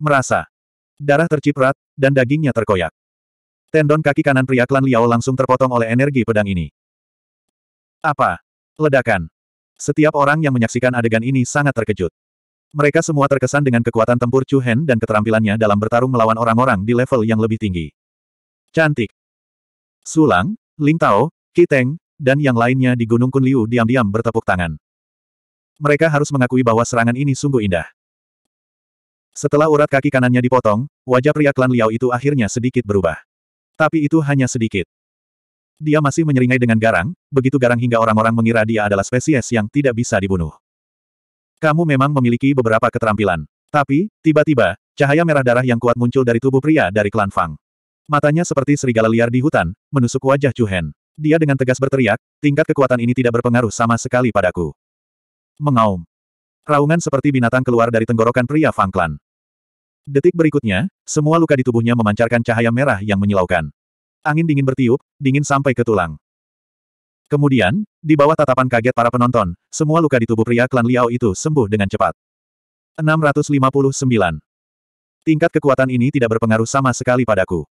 Merasa. Darah terciprat, dan dagingnya terkoyak. Tendon kaki kanan pria klan Liao langsung terpotong oleh energi pedang ini. Apa? Ledakan. Setiap orang yang menyaksikan adegan ini sangat terkejut. Mereka semua terkesan dengan kekuatan tempur Chu Hen dan keterampilannya dalam bertarung melawan orang-orang di level yang lebih tinggi. Cantik. Sulang, Ling Tao, Kiteng, dan yang lainnya di Gunung Kunliu diam-diam bertepuk tangan. Mereka harus mengakui bahwa serangan ini sungguh indah. Setelah urat kaki kanannya dipotong, wajah pria klan Liao itu akhirnya sedikit berubah. Tapi itu hanya sedikit. Dia masih menyeringai dengan garang, begitu garang hingga orang-orang mengira dia adalah spesies yang tidak bisa dibunuh. Kamu memang memiliki beberapa keterampilan. Tapi, tiba-tiba, cahaya merah darah yang kuat muncul dari tubuh pria dari klan Fang. Matanya seperti serigala liar di hutan, menusuk wajah Chuhen. Dia dengan tegas berteriak, tingkat kekuatan ini tidak berpengaruh sama sekali padaku. Mengaum. Raungan seperti binatang keluar dari tenggorokan pria Fang Klan. Detik berikutnya, semua luka di tubuhnya memancarkan cahaya merah yang menyilaukan. Angin dingin bertiup, dingin sampai ke tulang. Kemudian, di bawah tatapan kaget para penonton, semua luka di tubuh pria klan Liao itu sembuh dengan cepat. 659. Tingkat kekuatan ini tidak berpengaruh sama sekali padaku.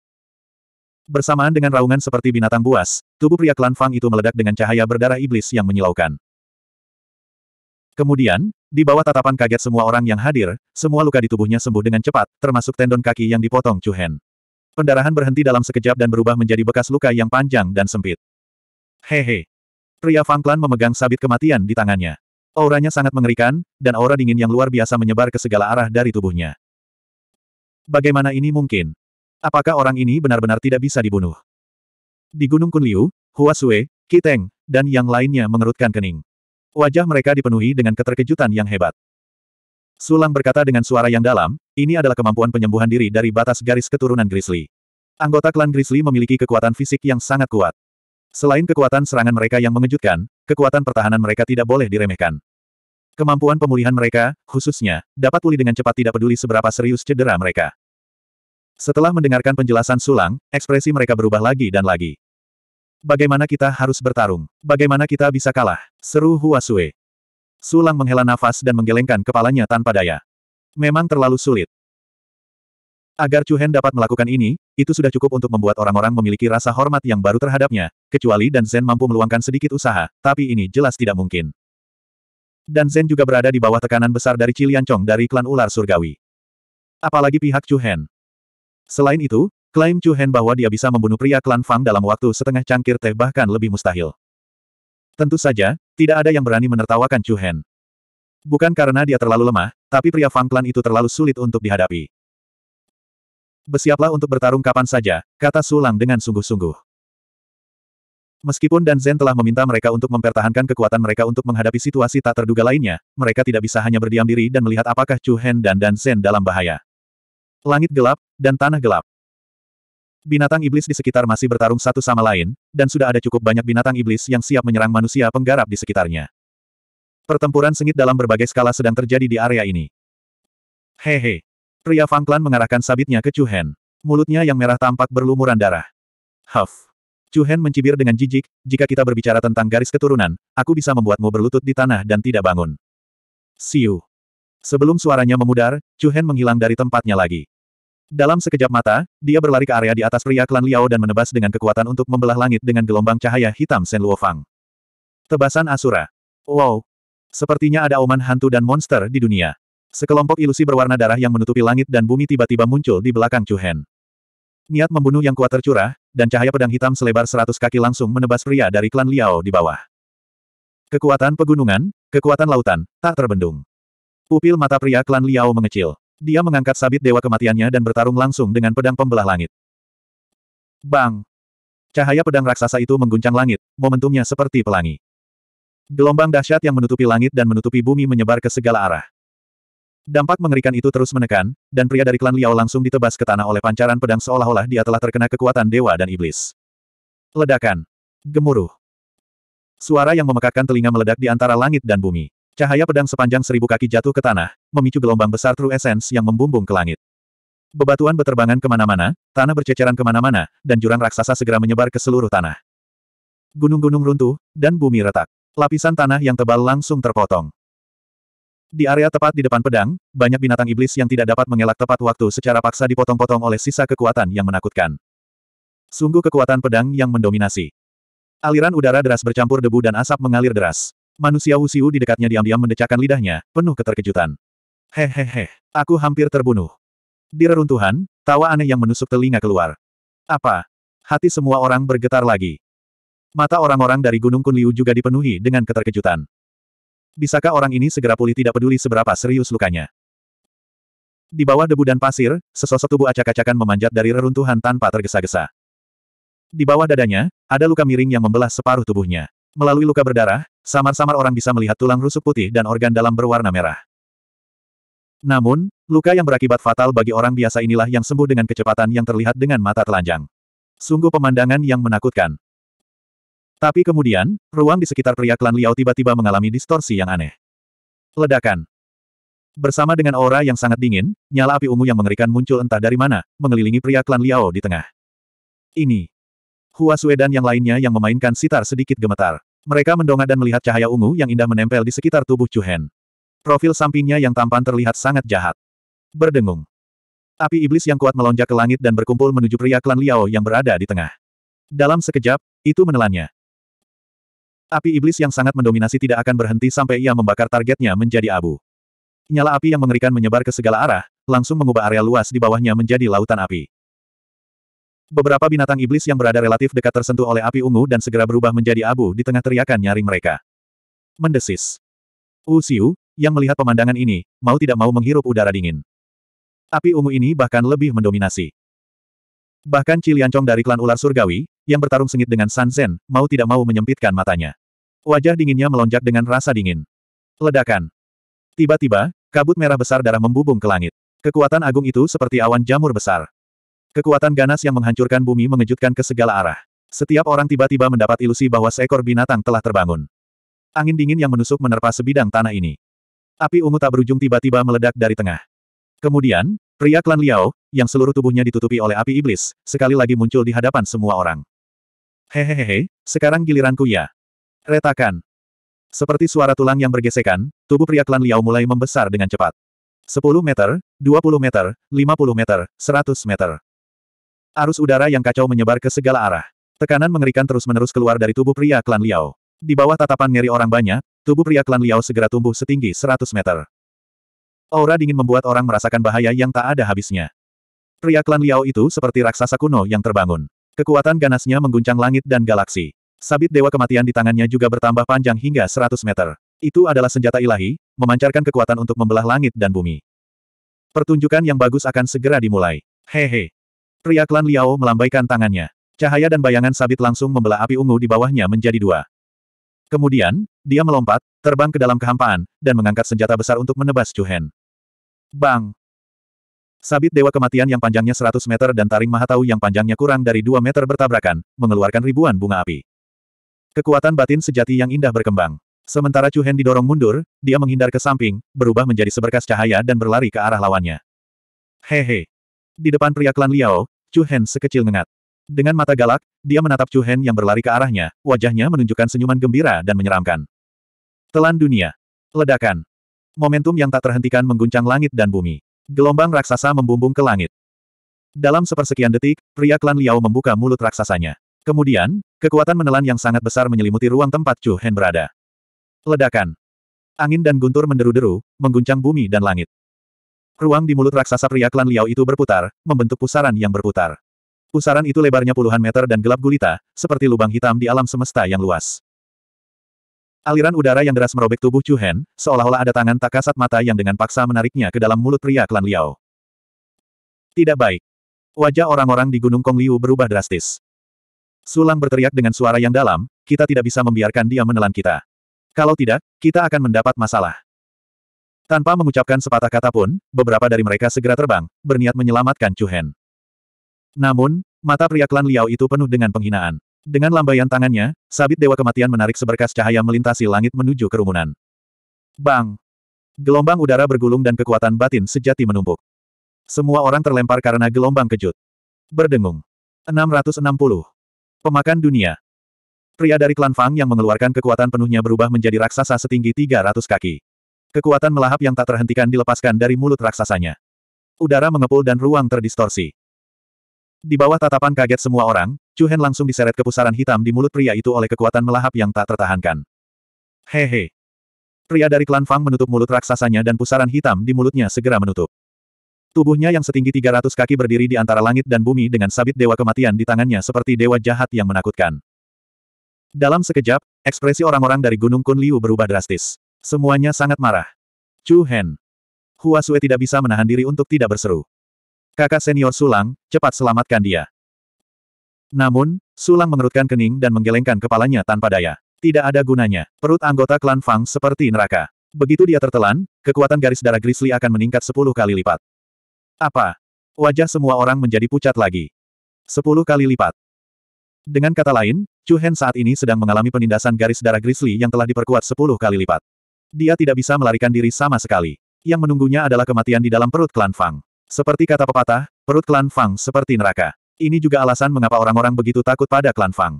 Bersamaan dengan raungan seperti binatang buas, tubuh pria klan Fang itu meledak dengan cahaya berdarah iblis yang menyilaukan. Kemudian, di bawah tatapan kaget semua orang yang hadir, semua luka di tubuhnya sembuh dengan cepat, termasuk tendon kaki yang dipotong Chu Hen. Pendarahan berhenti dalam sekejap dan berubah menjadi bekas luka yang panjang dan sempit. Hehe. Pria Fang Klan memegang sabit kematian di tangannya. Auranya sangat mengerikan, dan aura dingin yang luar biasa menyebar ke segala arah dari tubuhnya. Bagaimana ini mungkin? Apakah orang ini benar-benar tidak bisa dibunuh? Di Gunung Kunliu, Hua Sue, Kiteng, dan yang lainnya mengerutkan kening. Wajah mereka dipenuhi dengan keterkejutan yang hebat. Sulang berkata dengan suara yang dalam, ini adalah kemampuan penyembuhan diri dari batas garis keturunan Grizzly. Anggota klan Grizzly memiliki kekuatan fisik yang sangat kuat. Selain kekuatan serangan mereka yang mengejutkan, kekuatan pertahanan mereka tidak boleh diremehkan. Kemampuan pemulihan mereka, khususnya, dapat pulih dengan cepat tidak peduli seberapa serius cedera mereka. Setelah mendengarkan penjelasan Sulang, ekspresi mereka berubah lagi dan lagi. Bagaimana kita harus bertarung? Bagaimana kita bisa kalah? Seru Huasue. Sulang menghela nafas dan menggelengkan kepalanya tanpa daya. Memang terlalu sulit. Agar Chu Hen dapat melakukan ini, itu sudah cukup untuk membuat orang-orang memiliki rasa hormat yang baru terhadapnya, kecuali Dan Zen mampu meluangkan sedikit usaha, tapi ini jelas tidak mungkin. Dan Zen juga berada di bawah tekanan besar dari Cilian Chong dari klan ular surgawi. Apalagi pihak Chu Hen. Selain itu, klaim Chu Hen bahwa dia bisa membunuh pria klan Fang dalam waktu setengah cangkir teh bahkan lebih mustahil. Tentu saja, tidak ada yang berani menertawakan Chu Hen. Bukan karena dia terlalu lemah, tapi pria Fang klan itu terlalu sulit untuk dihadapi. Bersiaplah untuk bertarung kapan saja, kata Sulang dengan sungguh-sungguh. Meskipun Dan Zen telah meminta mereka untuk mempertahankan kekuatan mereka untuk menghadapi situasi tak terduga lainnya, mereka tidak bisa hanya berdiam diri dan melihat apakah Chu Hen dan Dan Zen dalam bahaya. Langit gelap, dan tanah gelap. Binatang iblis di sekitar masih bertarung satu sama lain, dan sudah ada cukup banyak binatang iblis yang siap menyerang manusia penggarap di sekitarnya. Pertempuran sengit dalam berbagai skala sedang terjadi di area ini. Hehe, Ria Fangklan mengarahkan sabitnya ke Chu Hen. Mulutnya yang merah tampak berlumuran darah. Huff. Chu Hen mencibir dengan jijik, jika kita berbicara tentang garis keturunan, aku bisa membuatmu berlutut di tanah dan tidak bangun. Siu. Sebelum suaranya memudar, Chu Hen menghilang dari tempatnya lagi. Dalam sekejap mata, dia berlari ke area di atas pria klan Liao dan menebas dengan kekuatan untuk membelah langit dengan gelombang cahaya hitam Sen Luofang. Tebasan Asura. Wow. Sepertinya ada oman hantu dan monster di dunia. Sekelompok ilusi berwarna darah yang menutupi langit dan bumi tiba-tiba muncul di belakang Chu Hen. Niat membunuh yang kuat tercurah, dan cahaya pedang hitam selebar seratus kaki langsung menebas pria dari klan Liao di bawah. Kekuatan pegunungan, kekuatan lautan, tak terbendung. Pupil mata pria klan Liao mengecil. Dia mengangkat sabit dewa kematiannya dan bertarung langsung dengan pedang pembelah langit. Bang! Cahaya pedang raksasa itu mengguncang langit, momentumnya seperti pelangi. Gelombang dahsyat yang menutupi langit dan menutupi bumi menyebar ke segala arah. Dampak mengerikan itu terus menekan, dan pria dari klan Liao langsung ditebas ke tanah oleh pancaran pedang seolah-olah dia telah terkena kekuatan dewa dan iblis. Ledakan. Gemuruh. Suara yang memekakkan telinga meledak di antara langit dan bumi. Cahaya pedang sepanjang seribu kaki jatuh ke tanah, memicu gelombang besar True Essence yang membumbung ke langit. Bebatuan berterbangan kemana-mana, tanah berceceran kemana-mana, dan jurang raksasa segera menyebar ke seluruh tanah. Gunung-gunung runtuh, dan bumi retak. Lapisan tanah yang tebal langsung terpotong. Di area tepat di depan pedang, banyak binatang iblis yang tidak dapat mengelak tepat waktu secara paksa dipotong-potong oleh sisa kekuatan yang menakutkan. Sungguh kekuatan pedang yang mendominasi. Aliran udara deras bercampur debu dan asap mengalir deras. Manusia Wusiu di dekatnya diam-diam mendecakkan lidahnya, penuh keterkejutan. Hehehe, aku hampir terbunuh. Di reruntuhan, tawa aneh yang menusuk telinga keluar. Apa? Hati semua orang bergetar lagi. Mata orang-orang dari Gunung Kunliu juga dipenuhi dengan keterkejutan. Bisakah orang ini segera pulih tidak peduli seberapa serius lukanya? Di bawah debu dan pasir, sesosok tubuh acak-acakan memanjat dari reruntuhan tanpa tergesa-gesa. Di bawah dadanya, ada luka miring yang membelah separuh tubuhnya. Melalui luka berdarah, samar-samar orang bisa melihat tulang rusuk putih dan organ dalam berwarna merah. Namun, luka yang berakibat fatal bagi orang biasa inilah yang sembuh dengan kecepatan yang terlihat dengan mata telanjang. Sungguh pemandangan yang menakutkan. Tapi kemudian, ruang di sekitar pria klan Liao tiba-tiba mengalami distorsi yang aneh. Ledakan. Bersama dengan aura yang sangat dingin, nyala api ungu yang mengerikan muncul entah dari mana, mengelilingi pria klan Liao di tengah. Ini. Hua Sue dan yang lainnya yang memainkan sitar sedikit gemetar. Mereka mendongak dan melihat cahaya ungu yang indah menempel di sekitar tubuh Chu Profil sampingnya yang tampan terlihat sangat jahat. Berdengung. Api iblis yang kuat melonjak ke langit dan berkumpul menuju pria klan Liao yang berada di tengah. Dalam sekejap, itu menelannya. Api iblis yang sangat mendominasi tidak akan berhenti sampai ia membakar targetnya menjadi abu. Nyala api yang mengerikan menyebar ke segala arah, langsung mengubah area luas di bawahnya menjadi lautan api. Beberapa binatang iblis yang berada relatif dekat tersentuh oleh api ungu dan segera berubah menjadi abu di tengah teriakan nyaring mereka. Mendesis. Wu yang melihat pemandangan ini, mau tidak mau menghirup udara dingin. Api ungu ini bahkan lebih mendominasi. Bahkan Ciliancong dari klan ular surgawi, yang bertarung sengit dengan San Zen, mau tidak mau menyempitkan matanya. Wajah dinginnya melonjak dengan rasa dingin. Ledakan. Tiba-tiba, kabut merah besar darah membubung ke langit. Kekuatan agung itu seperti awan jamur besar. Kekuatan ganas yang menghancurkan bumi mengejutkan ke segala arah. Setiap orang tiba-tiba mendapat ilusi bahwa seekor binatang telah terbangun. Angin dingin yang menusuk menerpa sebidang tanah ini. Api ungu tak berujung tiba-tiba meledak dari tengah. Kemudian, pria klan Liao, yang seluruh tubuhnya ditutupi oleh api iblis, sekali lagi muncul di hadapan semua orang. Hehehehe, sekarang giliranku ya. Retakan. Seperti suara tulang yang bergesekan, tubuh pria klan Liao mulai membesar dengan cepat. 10 meter, 20 meter, 50 meter, 100 meter. Arus udara yang kacau menyebar ke segala arah. Tekanan mengerikan terus-menerus keluar dari tubuh pria klan Liao. Di bawah tatapan ngeri orang banyak, tubuh pria klan Liao segera tumbuh setinggi 100 meter. Aura dingin membuat orang merasakan bahaya yang tak ada habisnya. Pria klan Liao itu seperti raksasa kuno yang terbangun. Kekuatan ganasnya mengguncang langit dan galaksi. Sabit Dewa Kematian di tangannya juga bertambah panjang hingga 100 meter. Itu adalah senjata ilahi, memancarkan kekuatan untuk membelah langit dan bumi. Pertunjukan yang bagus akan segera dimulai. Hehe. Pria klan Liao melambaikan tangannya. Cahaya dan bayangan sabit langsung membelah api ungu di bawahnya menjadi dua. Kemudian, dia melompat, terbang ke dalam kehampaan, dan mengangkat senjata besar untuk menebas Chu Hen. Bang! Sabit Dewa Kematian yang panjangnya 100 meter dan Taring Mahatau yang panjangnya kurang dari 2 meter bertabrakan, mengeluarkan ribuan bunga api. Kekuatan batin sejati yang indah berkembang. Sementara Chu Hen didorong mundur, dia menghindar ke samping, berubah menjadi seberkas cahaya dan berlari ke arah lawannya. Hehe. Di depan pria klan Liao, Chu Hen sekecil ngengat. Dengan mata galak, dia menatap Chu Hen yang berlari ke arahnya, wajahnya menunjukkan senyuman gembira dan menyeramkan. Telan dunia. Ledakan. Momentum yang tak terhentikan mengguncang langit dan bumi. Gelombang raksasa membumbung ke langit. Dalam sepersekian detik, pria klan Liao membuka mulut raksasanya. Kemudian, kekuatan menelan yang sangat besar menyelimuti ruang tempat Chu Hen berada. Ledakan. Angin dan guntur menderu-deru, mengguncang bumi dan langit. Ruang di mulut raksasa pria klan Liao itu berputar, membentuk pusaran yang berputar. Pusaran itu lebarnya puluhan meter dan gelap gulita, seperti lubang hitam di alam semesta yang luas. Aliran udara yang deras merobek tubuh Chu Hen, seolah-olah ada tangan tak kasat mata yang dengan paksa menariknya ke dalam mulut pria klan Liao. Tidak baik. Wajah orang-orang di Gunung Kong Liu berubah drastis. Sulang berteriak dengan suara yang dalam, kita tidak bisa membiarkan dia menelan kita. Kalau tidak, kita akan mendapat masalah. Tanpa mengucapkan sepatah kata pun, beberapa dari mereka segera terbang, berniat menyelamatkan Chu Hen. Namun, mata pria klan Liao itu penuh dengan penghinaan. Dengan lambaian tangannya, sabit Dewa Kematian menarik seberkas cahaya melintasi langit menuju kerumunan. Bang! Gelombang udara bergulung dan kekuatan batin sejati menumpuk. Semua orang terlempar karena gelombang kejut. Berdengung. 660. Pemakan dunia. Pria dari klan Fang yang mengeluarkan kekuatan penuhnya berubah menjadi raksasa setinggi 300 kaki. Kekuatan melahap yang tak terhentikan dilepaskan dari mulut raksasanya. Udara mengepul dan ruang terdistorsi. Di bawah tatapan kaget semua orang, Chu Hen langsung diseret ke pusaran hitam di mulut pria itu oleh kekuatan melahap yang tak tertahankan. Hehe. Pria dari klan Fang menutup mulut raksasanya dan pusaran hitam di mulutnya segera menutup. Tubuhnya yang setinggi 300 kaki berdiri di antara langit dan bumi dengan sabit dewa kematian di tangannya seperti dewa jahat yang menakutkan. Dalam sekejap, ekspresi orang-orang dari Gunung Kun Liu berubah drastis. Semuanya sangat marah. Chu Hen. Hua Sue tidak bisa menahan diri untuk tidak berseru. Kakak senior Sulang, cepat selamatkan dia. Namun, Sulang mengerutkan kening dan menggelengkan kepalanya tanpa daya. Tidak ada gunanya. Perut anggota klan Fang seperti neraka. Begitu dia tertelan, kekuatan garis darah Grizzly akan meningkat sepuluh kali lipat. Apa? Wajah semua orang menjadi pucat lagi. Sepuluh kali lipat. Dengan kata lain, Chu Hen saat ini sedang mengalami penindasan garis darah Grizzly yang telah diperkuat sepuluh kali lipat. Dia tidak bisa melarikan diri sama sekali. Yang menunggunya adalah kematian di dalam perut klan Fang. Seperti kata pepatah, perut klan Fang seperti neraka. Ini juga alasan mengapa orang-orang begitu takut pada klan Fang.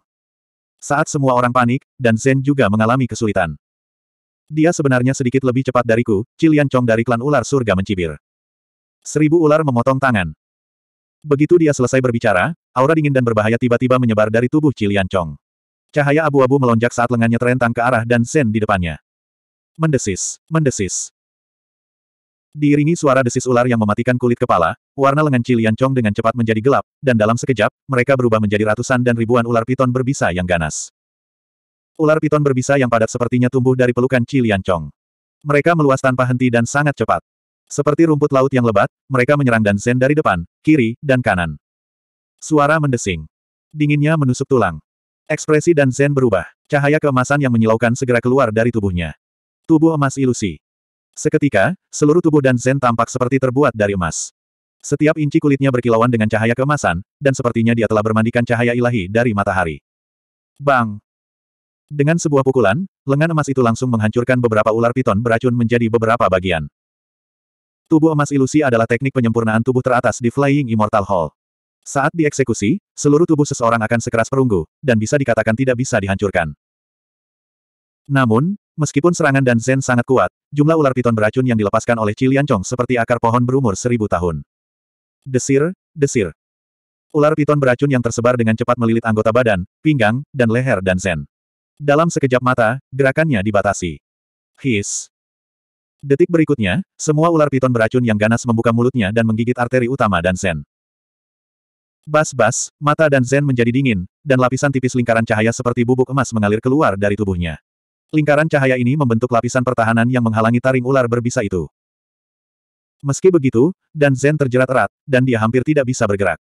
Saat semua orang panik, dan Zen juga mengalami kesulitan. Dia sebenarnya sedikit lebih cepat dariku, Cilian Chong dari klan ular surga mencibir. Seribu ular memotong tangan. Begitu dia selesai berbicara, aura dingin dan berbahaya tiba-tiba menyebar dari tubuh Cilian Chong. Cahaya abu-abu melonjak saat lengannya terentang ke arah dan Zen di depannya. Mendesis, mendesis. Diiringi suara desis ular yang mematikan kulit kepala, warna lengan Cilian Chong dengan cepat menjadi gelap, dan dalam sekejap, mereka berubah menjadi ratusan dan ribuan ular piton berbisa yang ganas. Ular piton berbisa yang padat sepertinya tumbuh dari pelukan Cilian Chong. Mereka meluas tanpa henti dan sangat cepat. Seperti rumput laut yang lebat, mereka menyerang dan zen dari depan, kiri, dan kanan. Suara mendesing. Dinginnya menusuk tulang. Ekspresi dan zen berubah. Cahaya keemasan yang menyilaukan segera keluar dari tubuhnya. Tubuh emas ilusi. Seketika, seluruh tubuh dan Zen tampak seperti terbuat dari emas. Setiap inci kulitnya berkilauan dengan cahaya kemasan, dan sepertinya dia telah bermandikan cahaya ilahi dari matahari. Bang! Dengan sebuah pukulan, lengan emas itu langsung menghancurkan beberapa ular piton beracun menjadi beberapa bagian. Tubuh emas ilusi adalah teknik penyempurnaan tubuh teratas di Flying Immortal Hall. Saat dieksekusi, seluruh tubuh seseorang akan sekeras perunggu, dan bisa dikatakan tidak bisa dihancurkan. Namun, meskipun serangan dan Zen sangat kuat, jumlah ular piton beracun yang dilepaskan oleh Cilian Chong seperti akar pohon berumur seribu tahun. Desir, desir. Ular piton beracun yang tersebar dengan cepat melilit anggota badan, pinggang, dan leher dan zen. Dalam sekejap mata, gerakannya dibatasi. His. Detik berikutnya, semua ular piton beracun yang ganas membuka mulutnya dan menggigit arteri utama dan zen. Bas-bas, mata dan Zen menjadi dingin, dan lapisan tipis lingkaran cahaya seperti bubuk emas mengalir keluar dari tubuhnya. Lingkaran cahaya ini membentuk lapisan pertahanan yang menghalangi taring ular berbisa itu. Meski begitu, Dan Zen terjerat erat, dan dia hampir tidak bisa bergerak.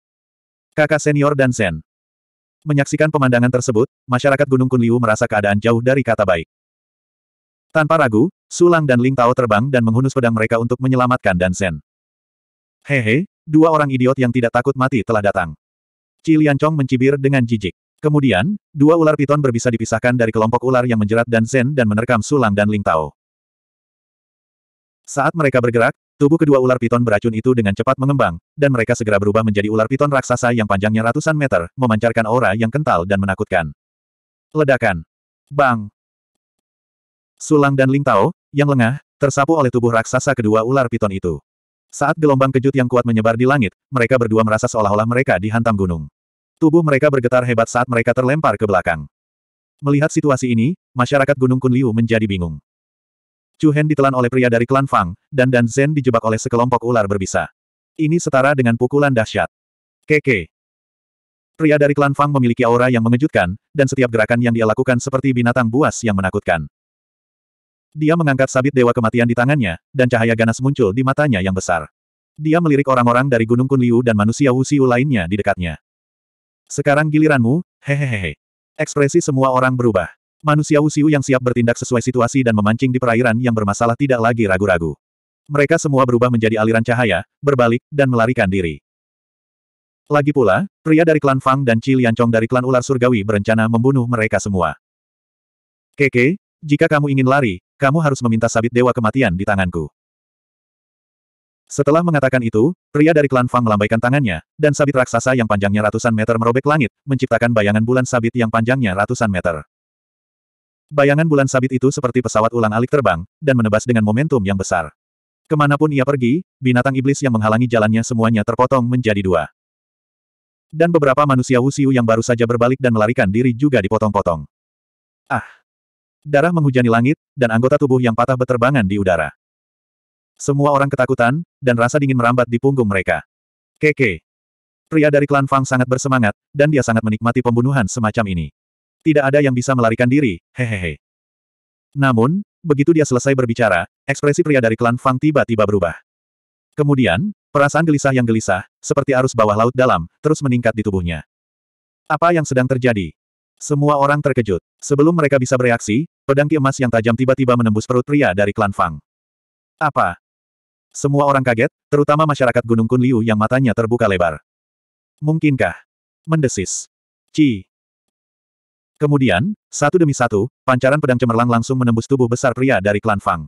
Kakak senior Dan Zen. Menyaksikan pemandangan tersebut, masyarakat Gunung Kunliu merasa keadaan jauh dari kata baik. Tanpa ragu, Sulang dan Ling Tao terbang dan menghunus pedang mereka untuk menyelamatkan Dan Zen. Hehe, dua orang idiot yang tidak takut mati telah datang. Cilian Chong mencibir dengan jijik. Kemudian, dua ular piton berbisa dipisahkan dari kelompok ular yang menjerat dan Zen dan menerkam Sulang dan Ling Tao. Saat mereka bergerak, tubuh kedua ular piton beracun itu dengan cepat mengembang, dan mereka segera berubah menjadi ular piton raksasa yang panjangnya ratusan meter, memancarkan aura yang kental dan menakutkan. Ledakan. Bang. Sulang dan Ling Tao, yang lengah, tersapu oleh tubuh raksasa kedua ular piton itu. Saat gelombang kejut yang kuat menyebar di langit, mereka berdua merasa seolah-olah mereka dihantam gunung. Tubuh mereka bergetar hebat saat mereka terlempar ke belakang. Melihat situasi ini, masyarakat Gunung Kunliu menjadi bingung. Chu Hen ditelan oleh pria dari klan Fang, dan Dan Zhen dijebak oleh sekelompok ular berbisa. Ini setara dengan pukulan dahsyat. Keke. Pria dari klan Fang memiliki aura yang mengejutkan, dan setiap gerakan yang dia lakukan seperti binatang buas yang menakutkan. Dia mengangkat sabit dewa kematian di tangannya, dan cahaya ganas muncul di matanya yang besar. Dia melirik orang-orang dari Gunung Kunliu dan manusia Wusiu lainnya di dekatnya. Sekarang giliranmu, hehehehe. Ekspresi semua orang berubah. Manusia usiu yang siap bertindak sesuai situasi dan memancing di perairan yang bermasalah tidak lagi ragu-ragu. Mereka semua berubah menjadi aliran cahaya, berbalik, dan melarikan diri. Lagi pula, pria dari klan Fang dan Chi Liancong dari klan ular surgawi berencana membunuh mereka semua. Keke, jika kamu ingin lari, kamu harus meminta sabit dewa kematian di tanganku. Setelah mengatakan itu, pria dari klan Fang melambaikan tangannya, dan sabit raksasa yang panjangnya ratusan meter merobek langit, menciptakan bayangan bulan sabit yang panjangnya ratusan meter. Bayangan bulan sabit itu seperti pesawat ulang-alik terbang, dan menebas dengan momentum yang besar. Kemanapun ia pergi, binatang iblis yang menghalangi jalannya semuanya terpotong menjadi dua. Dan beberapa manusia wusiu yang baru saja berbalik dan melarikan diri juga dipotong-potong. Ah! Darah menghujani langit, dan anggota tubuh yang patah beterbangan di udara. Semua orang ketakutan, dan rasa dingin merambat di punggung mereka. Keke. Pria dari klan Fang sangat bersemangat, dan dia sangat menikmati pembunuhan semacam ini. Tidak ada yang bisa melarikan diri, hehehe. Namun, begitu dia selesai berbicara, ekspresi pria dari klan Fang tiba-tiba berubah. Kemudian, perasaan gelisah yang gelisah, seperti arus bawah laut dalam, terus meningkat di tubuhnya. Apa yang sedang terjadi? Semua orang terkejut. Sebelum mereka bisa bereaksi, pedang ki emas yang tajam tiba-tiba menembus perut pria dari klan Fang. Apa? Semua orang kaget, terutama masyarakat Gunung Kunliu yang matanya terbuka lebar. Mungkinkah? Mendesis. Ci. Kemudian, satu demi satu, pancaran pedang cemerlang langsung menembus tubuh besar pria dari klan Fang.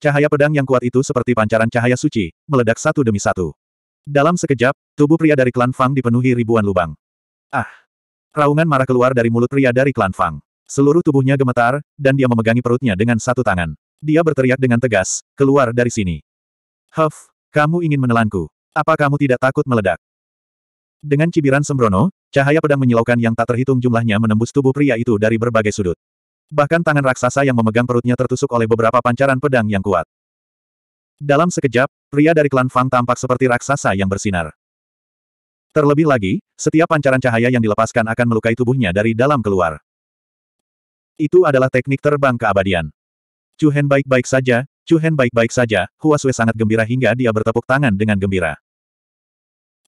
Cahaya pedang yang kuat itu seperti pancaran cahaya suci, meledak satu demi satu. Dalam sekejap, tubuh pria dari klan Fang dipenuhi ribuan lubang. Ah! Raungan marah keluar dari mulut pria dari klan Fang. Seluruh tubuhnya gemetar, dan dia memegangi perutnya dengan satu tangan. Dia berteriak dengan tegas, keluar dari sini. Huff, kamu ingin menelanku. Apa kamu tidak takut meledak? Dengan cibiran sembrono, cahaya pedang menyilaukan yang tak terhitung jumlahnya menembus tubuh pria itu dari berbagai sudut. Bahkan tangan raksasa yang memegang perutnya tertusuk oleh beberapa pancaran pedang yang kuat. Dalam sekejap, pria dari klan Fang tampak seperti raksasa yang bersinar. Terlebih lagi, setiap pancaran cahaya yang dilepaskan akan melukai tubuhnya dari dalam keluar. Itu adalah teknik terbang keabadian. Cuhen baik-baik saja, Chu Hen baik-baik saja, Hua Sui sangat gembira hingga dia bertepuk tangan dengan gembira.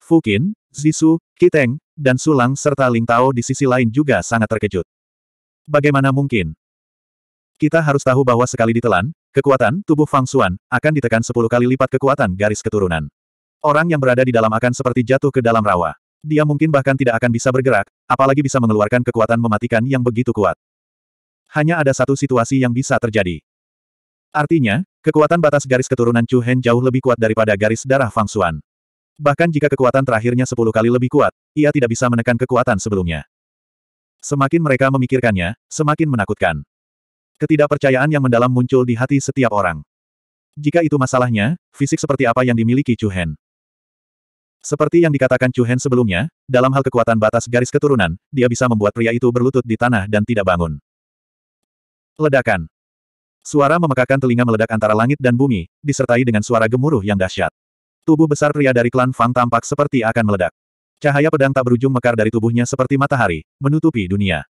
Fukin, Zisu, Kiteng, dan Sulang serta Ling Tao di sisi lain juga sangat terkejut. Bagaimana mungkin? Kita harus tahu bahwa sekali ditelan, kekuatan tubuh Fang Xuan akan ditekan 10 kali lipat kekuatan garis keturunan. Orang yang berada di dalam akan seperti jatuh ke dalam rawa. Dia mungkin bahkan tidak akan bisa bergerak, apalagi bisa mengeluarkan kekuatan mematikan yang begitu kuat. Hanya ada satu situasi yang bisa terjadi. Artinya, kekuatan batas garis keturunan Chu Hen jauh lebih kuat daripada garis darah Fang Xuan. Bahkan jika kekuatan terakhirnya sepuluh kali lebih kuat, ia tidak bisa menekan kekuatan sebelumnya. Semakin mereka memikirkannya, semakin menakutkan. Ketidakpercayaan yang mendalam muncul di hati setiap orang. Jika itu masalahnya, fisik seperti apa yang dimiliki Chu Hen? Seperti yang dikatakan Chu Hen sebelumnya, dalam hal kekuatan batas garis keturunan, dia bisa membuat pria itu berlutut di tanah dan tidak bangun. Ledakan. Suara memekakan telinga meledak antara langit dan bumi, disertai dengan suara gemuruh yang dahsyat. Tubuh besar pria dari klan Fang tampak seperti akan meledak. Cahaya pedang tak berujung mekar dari tubuhnya seperti matahari, menutupi dunia.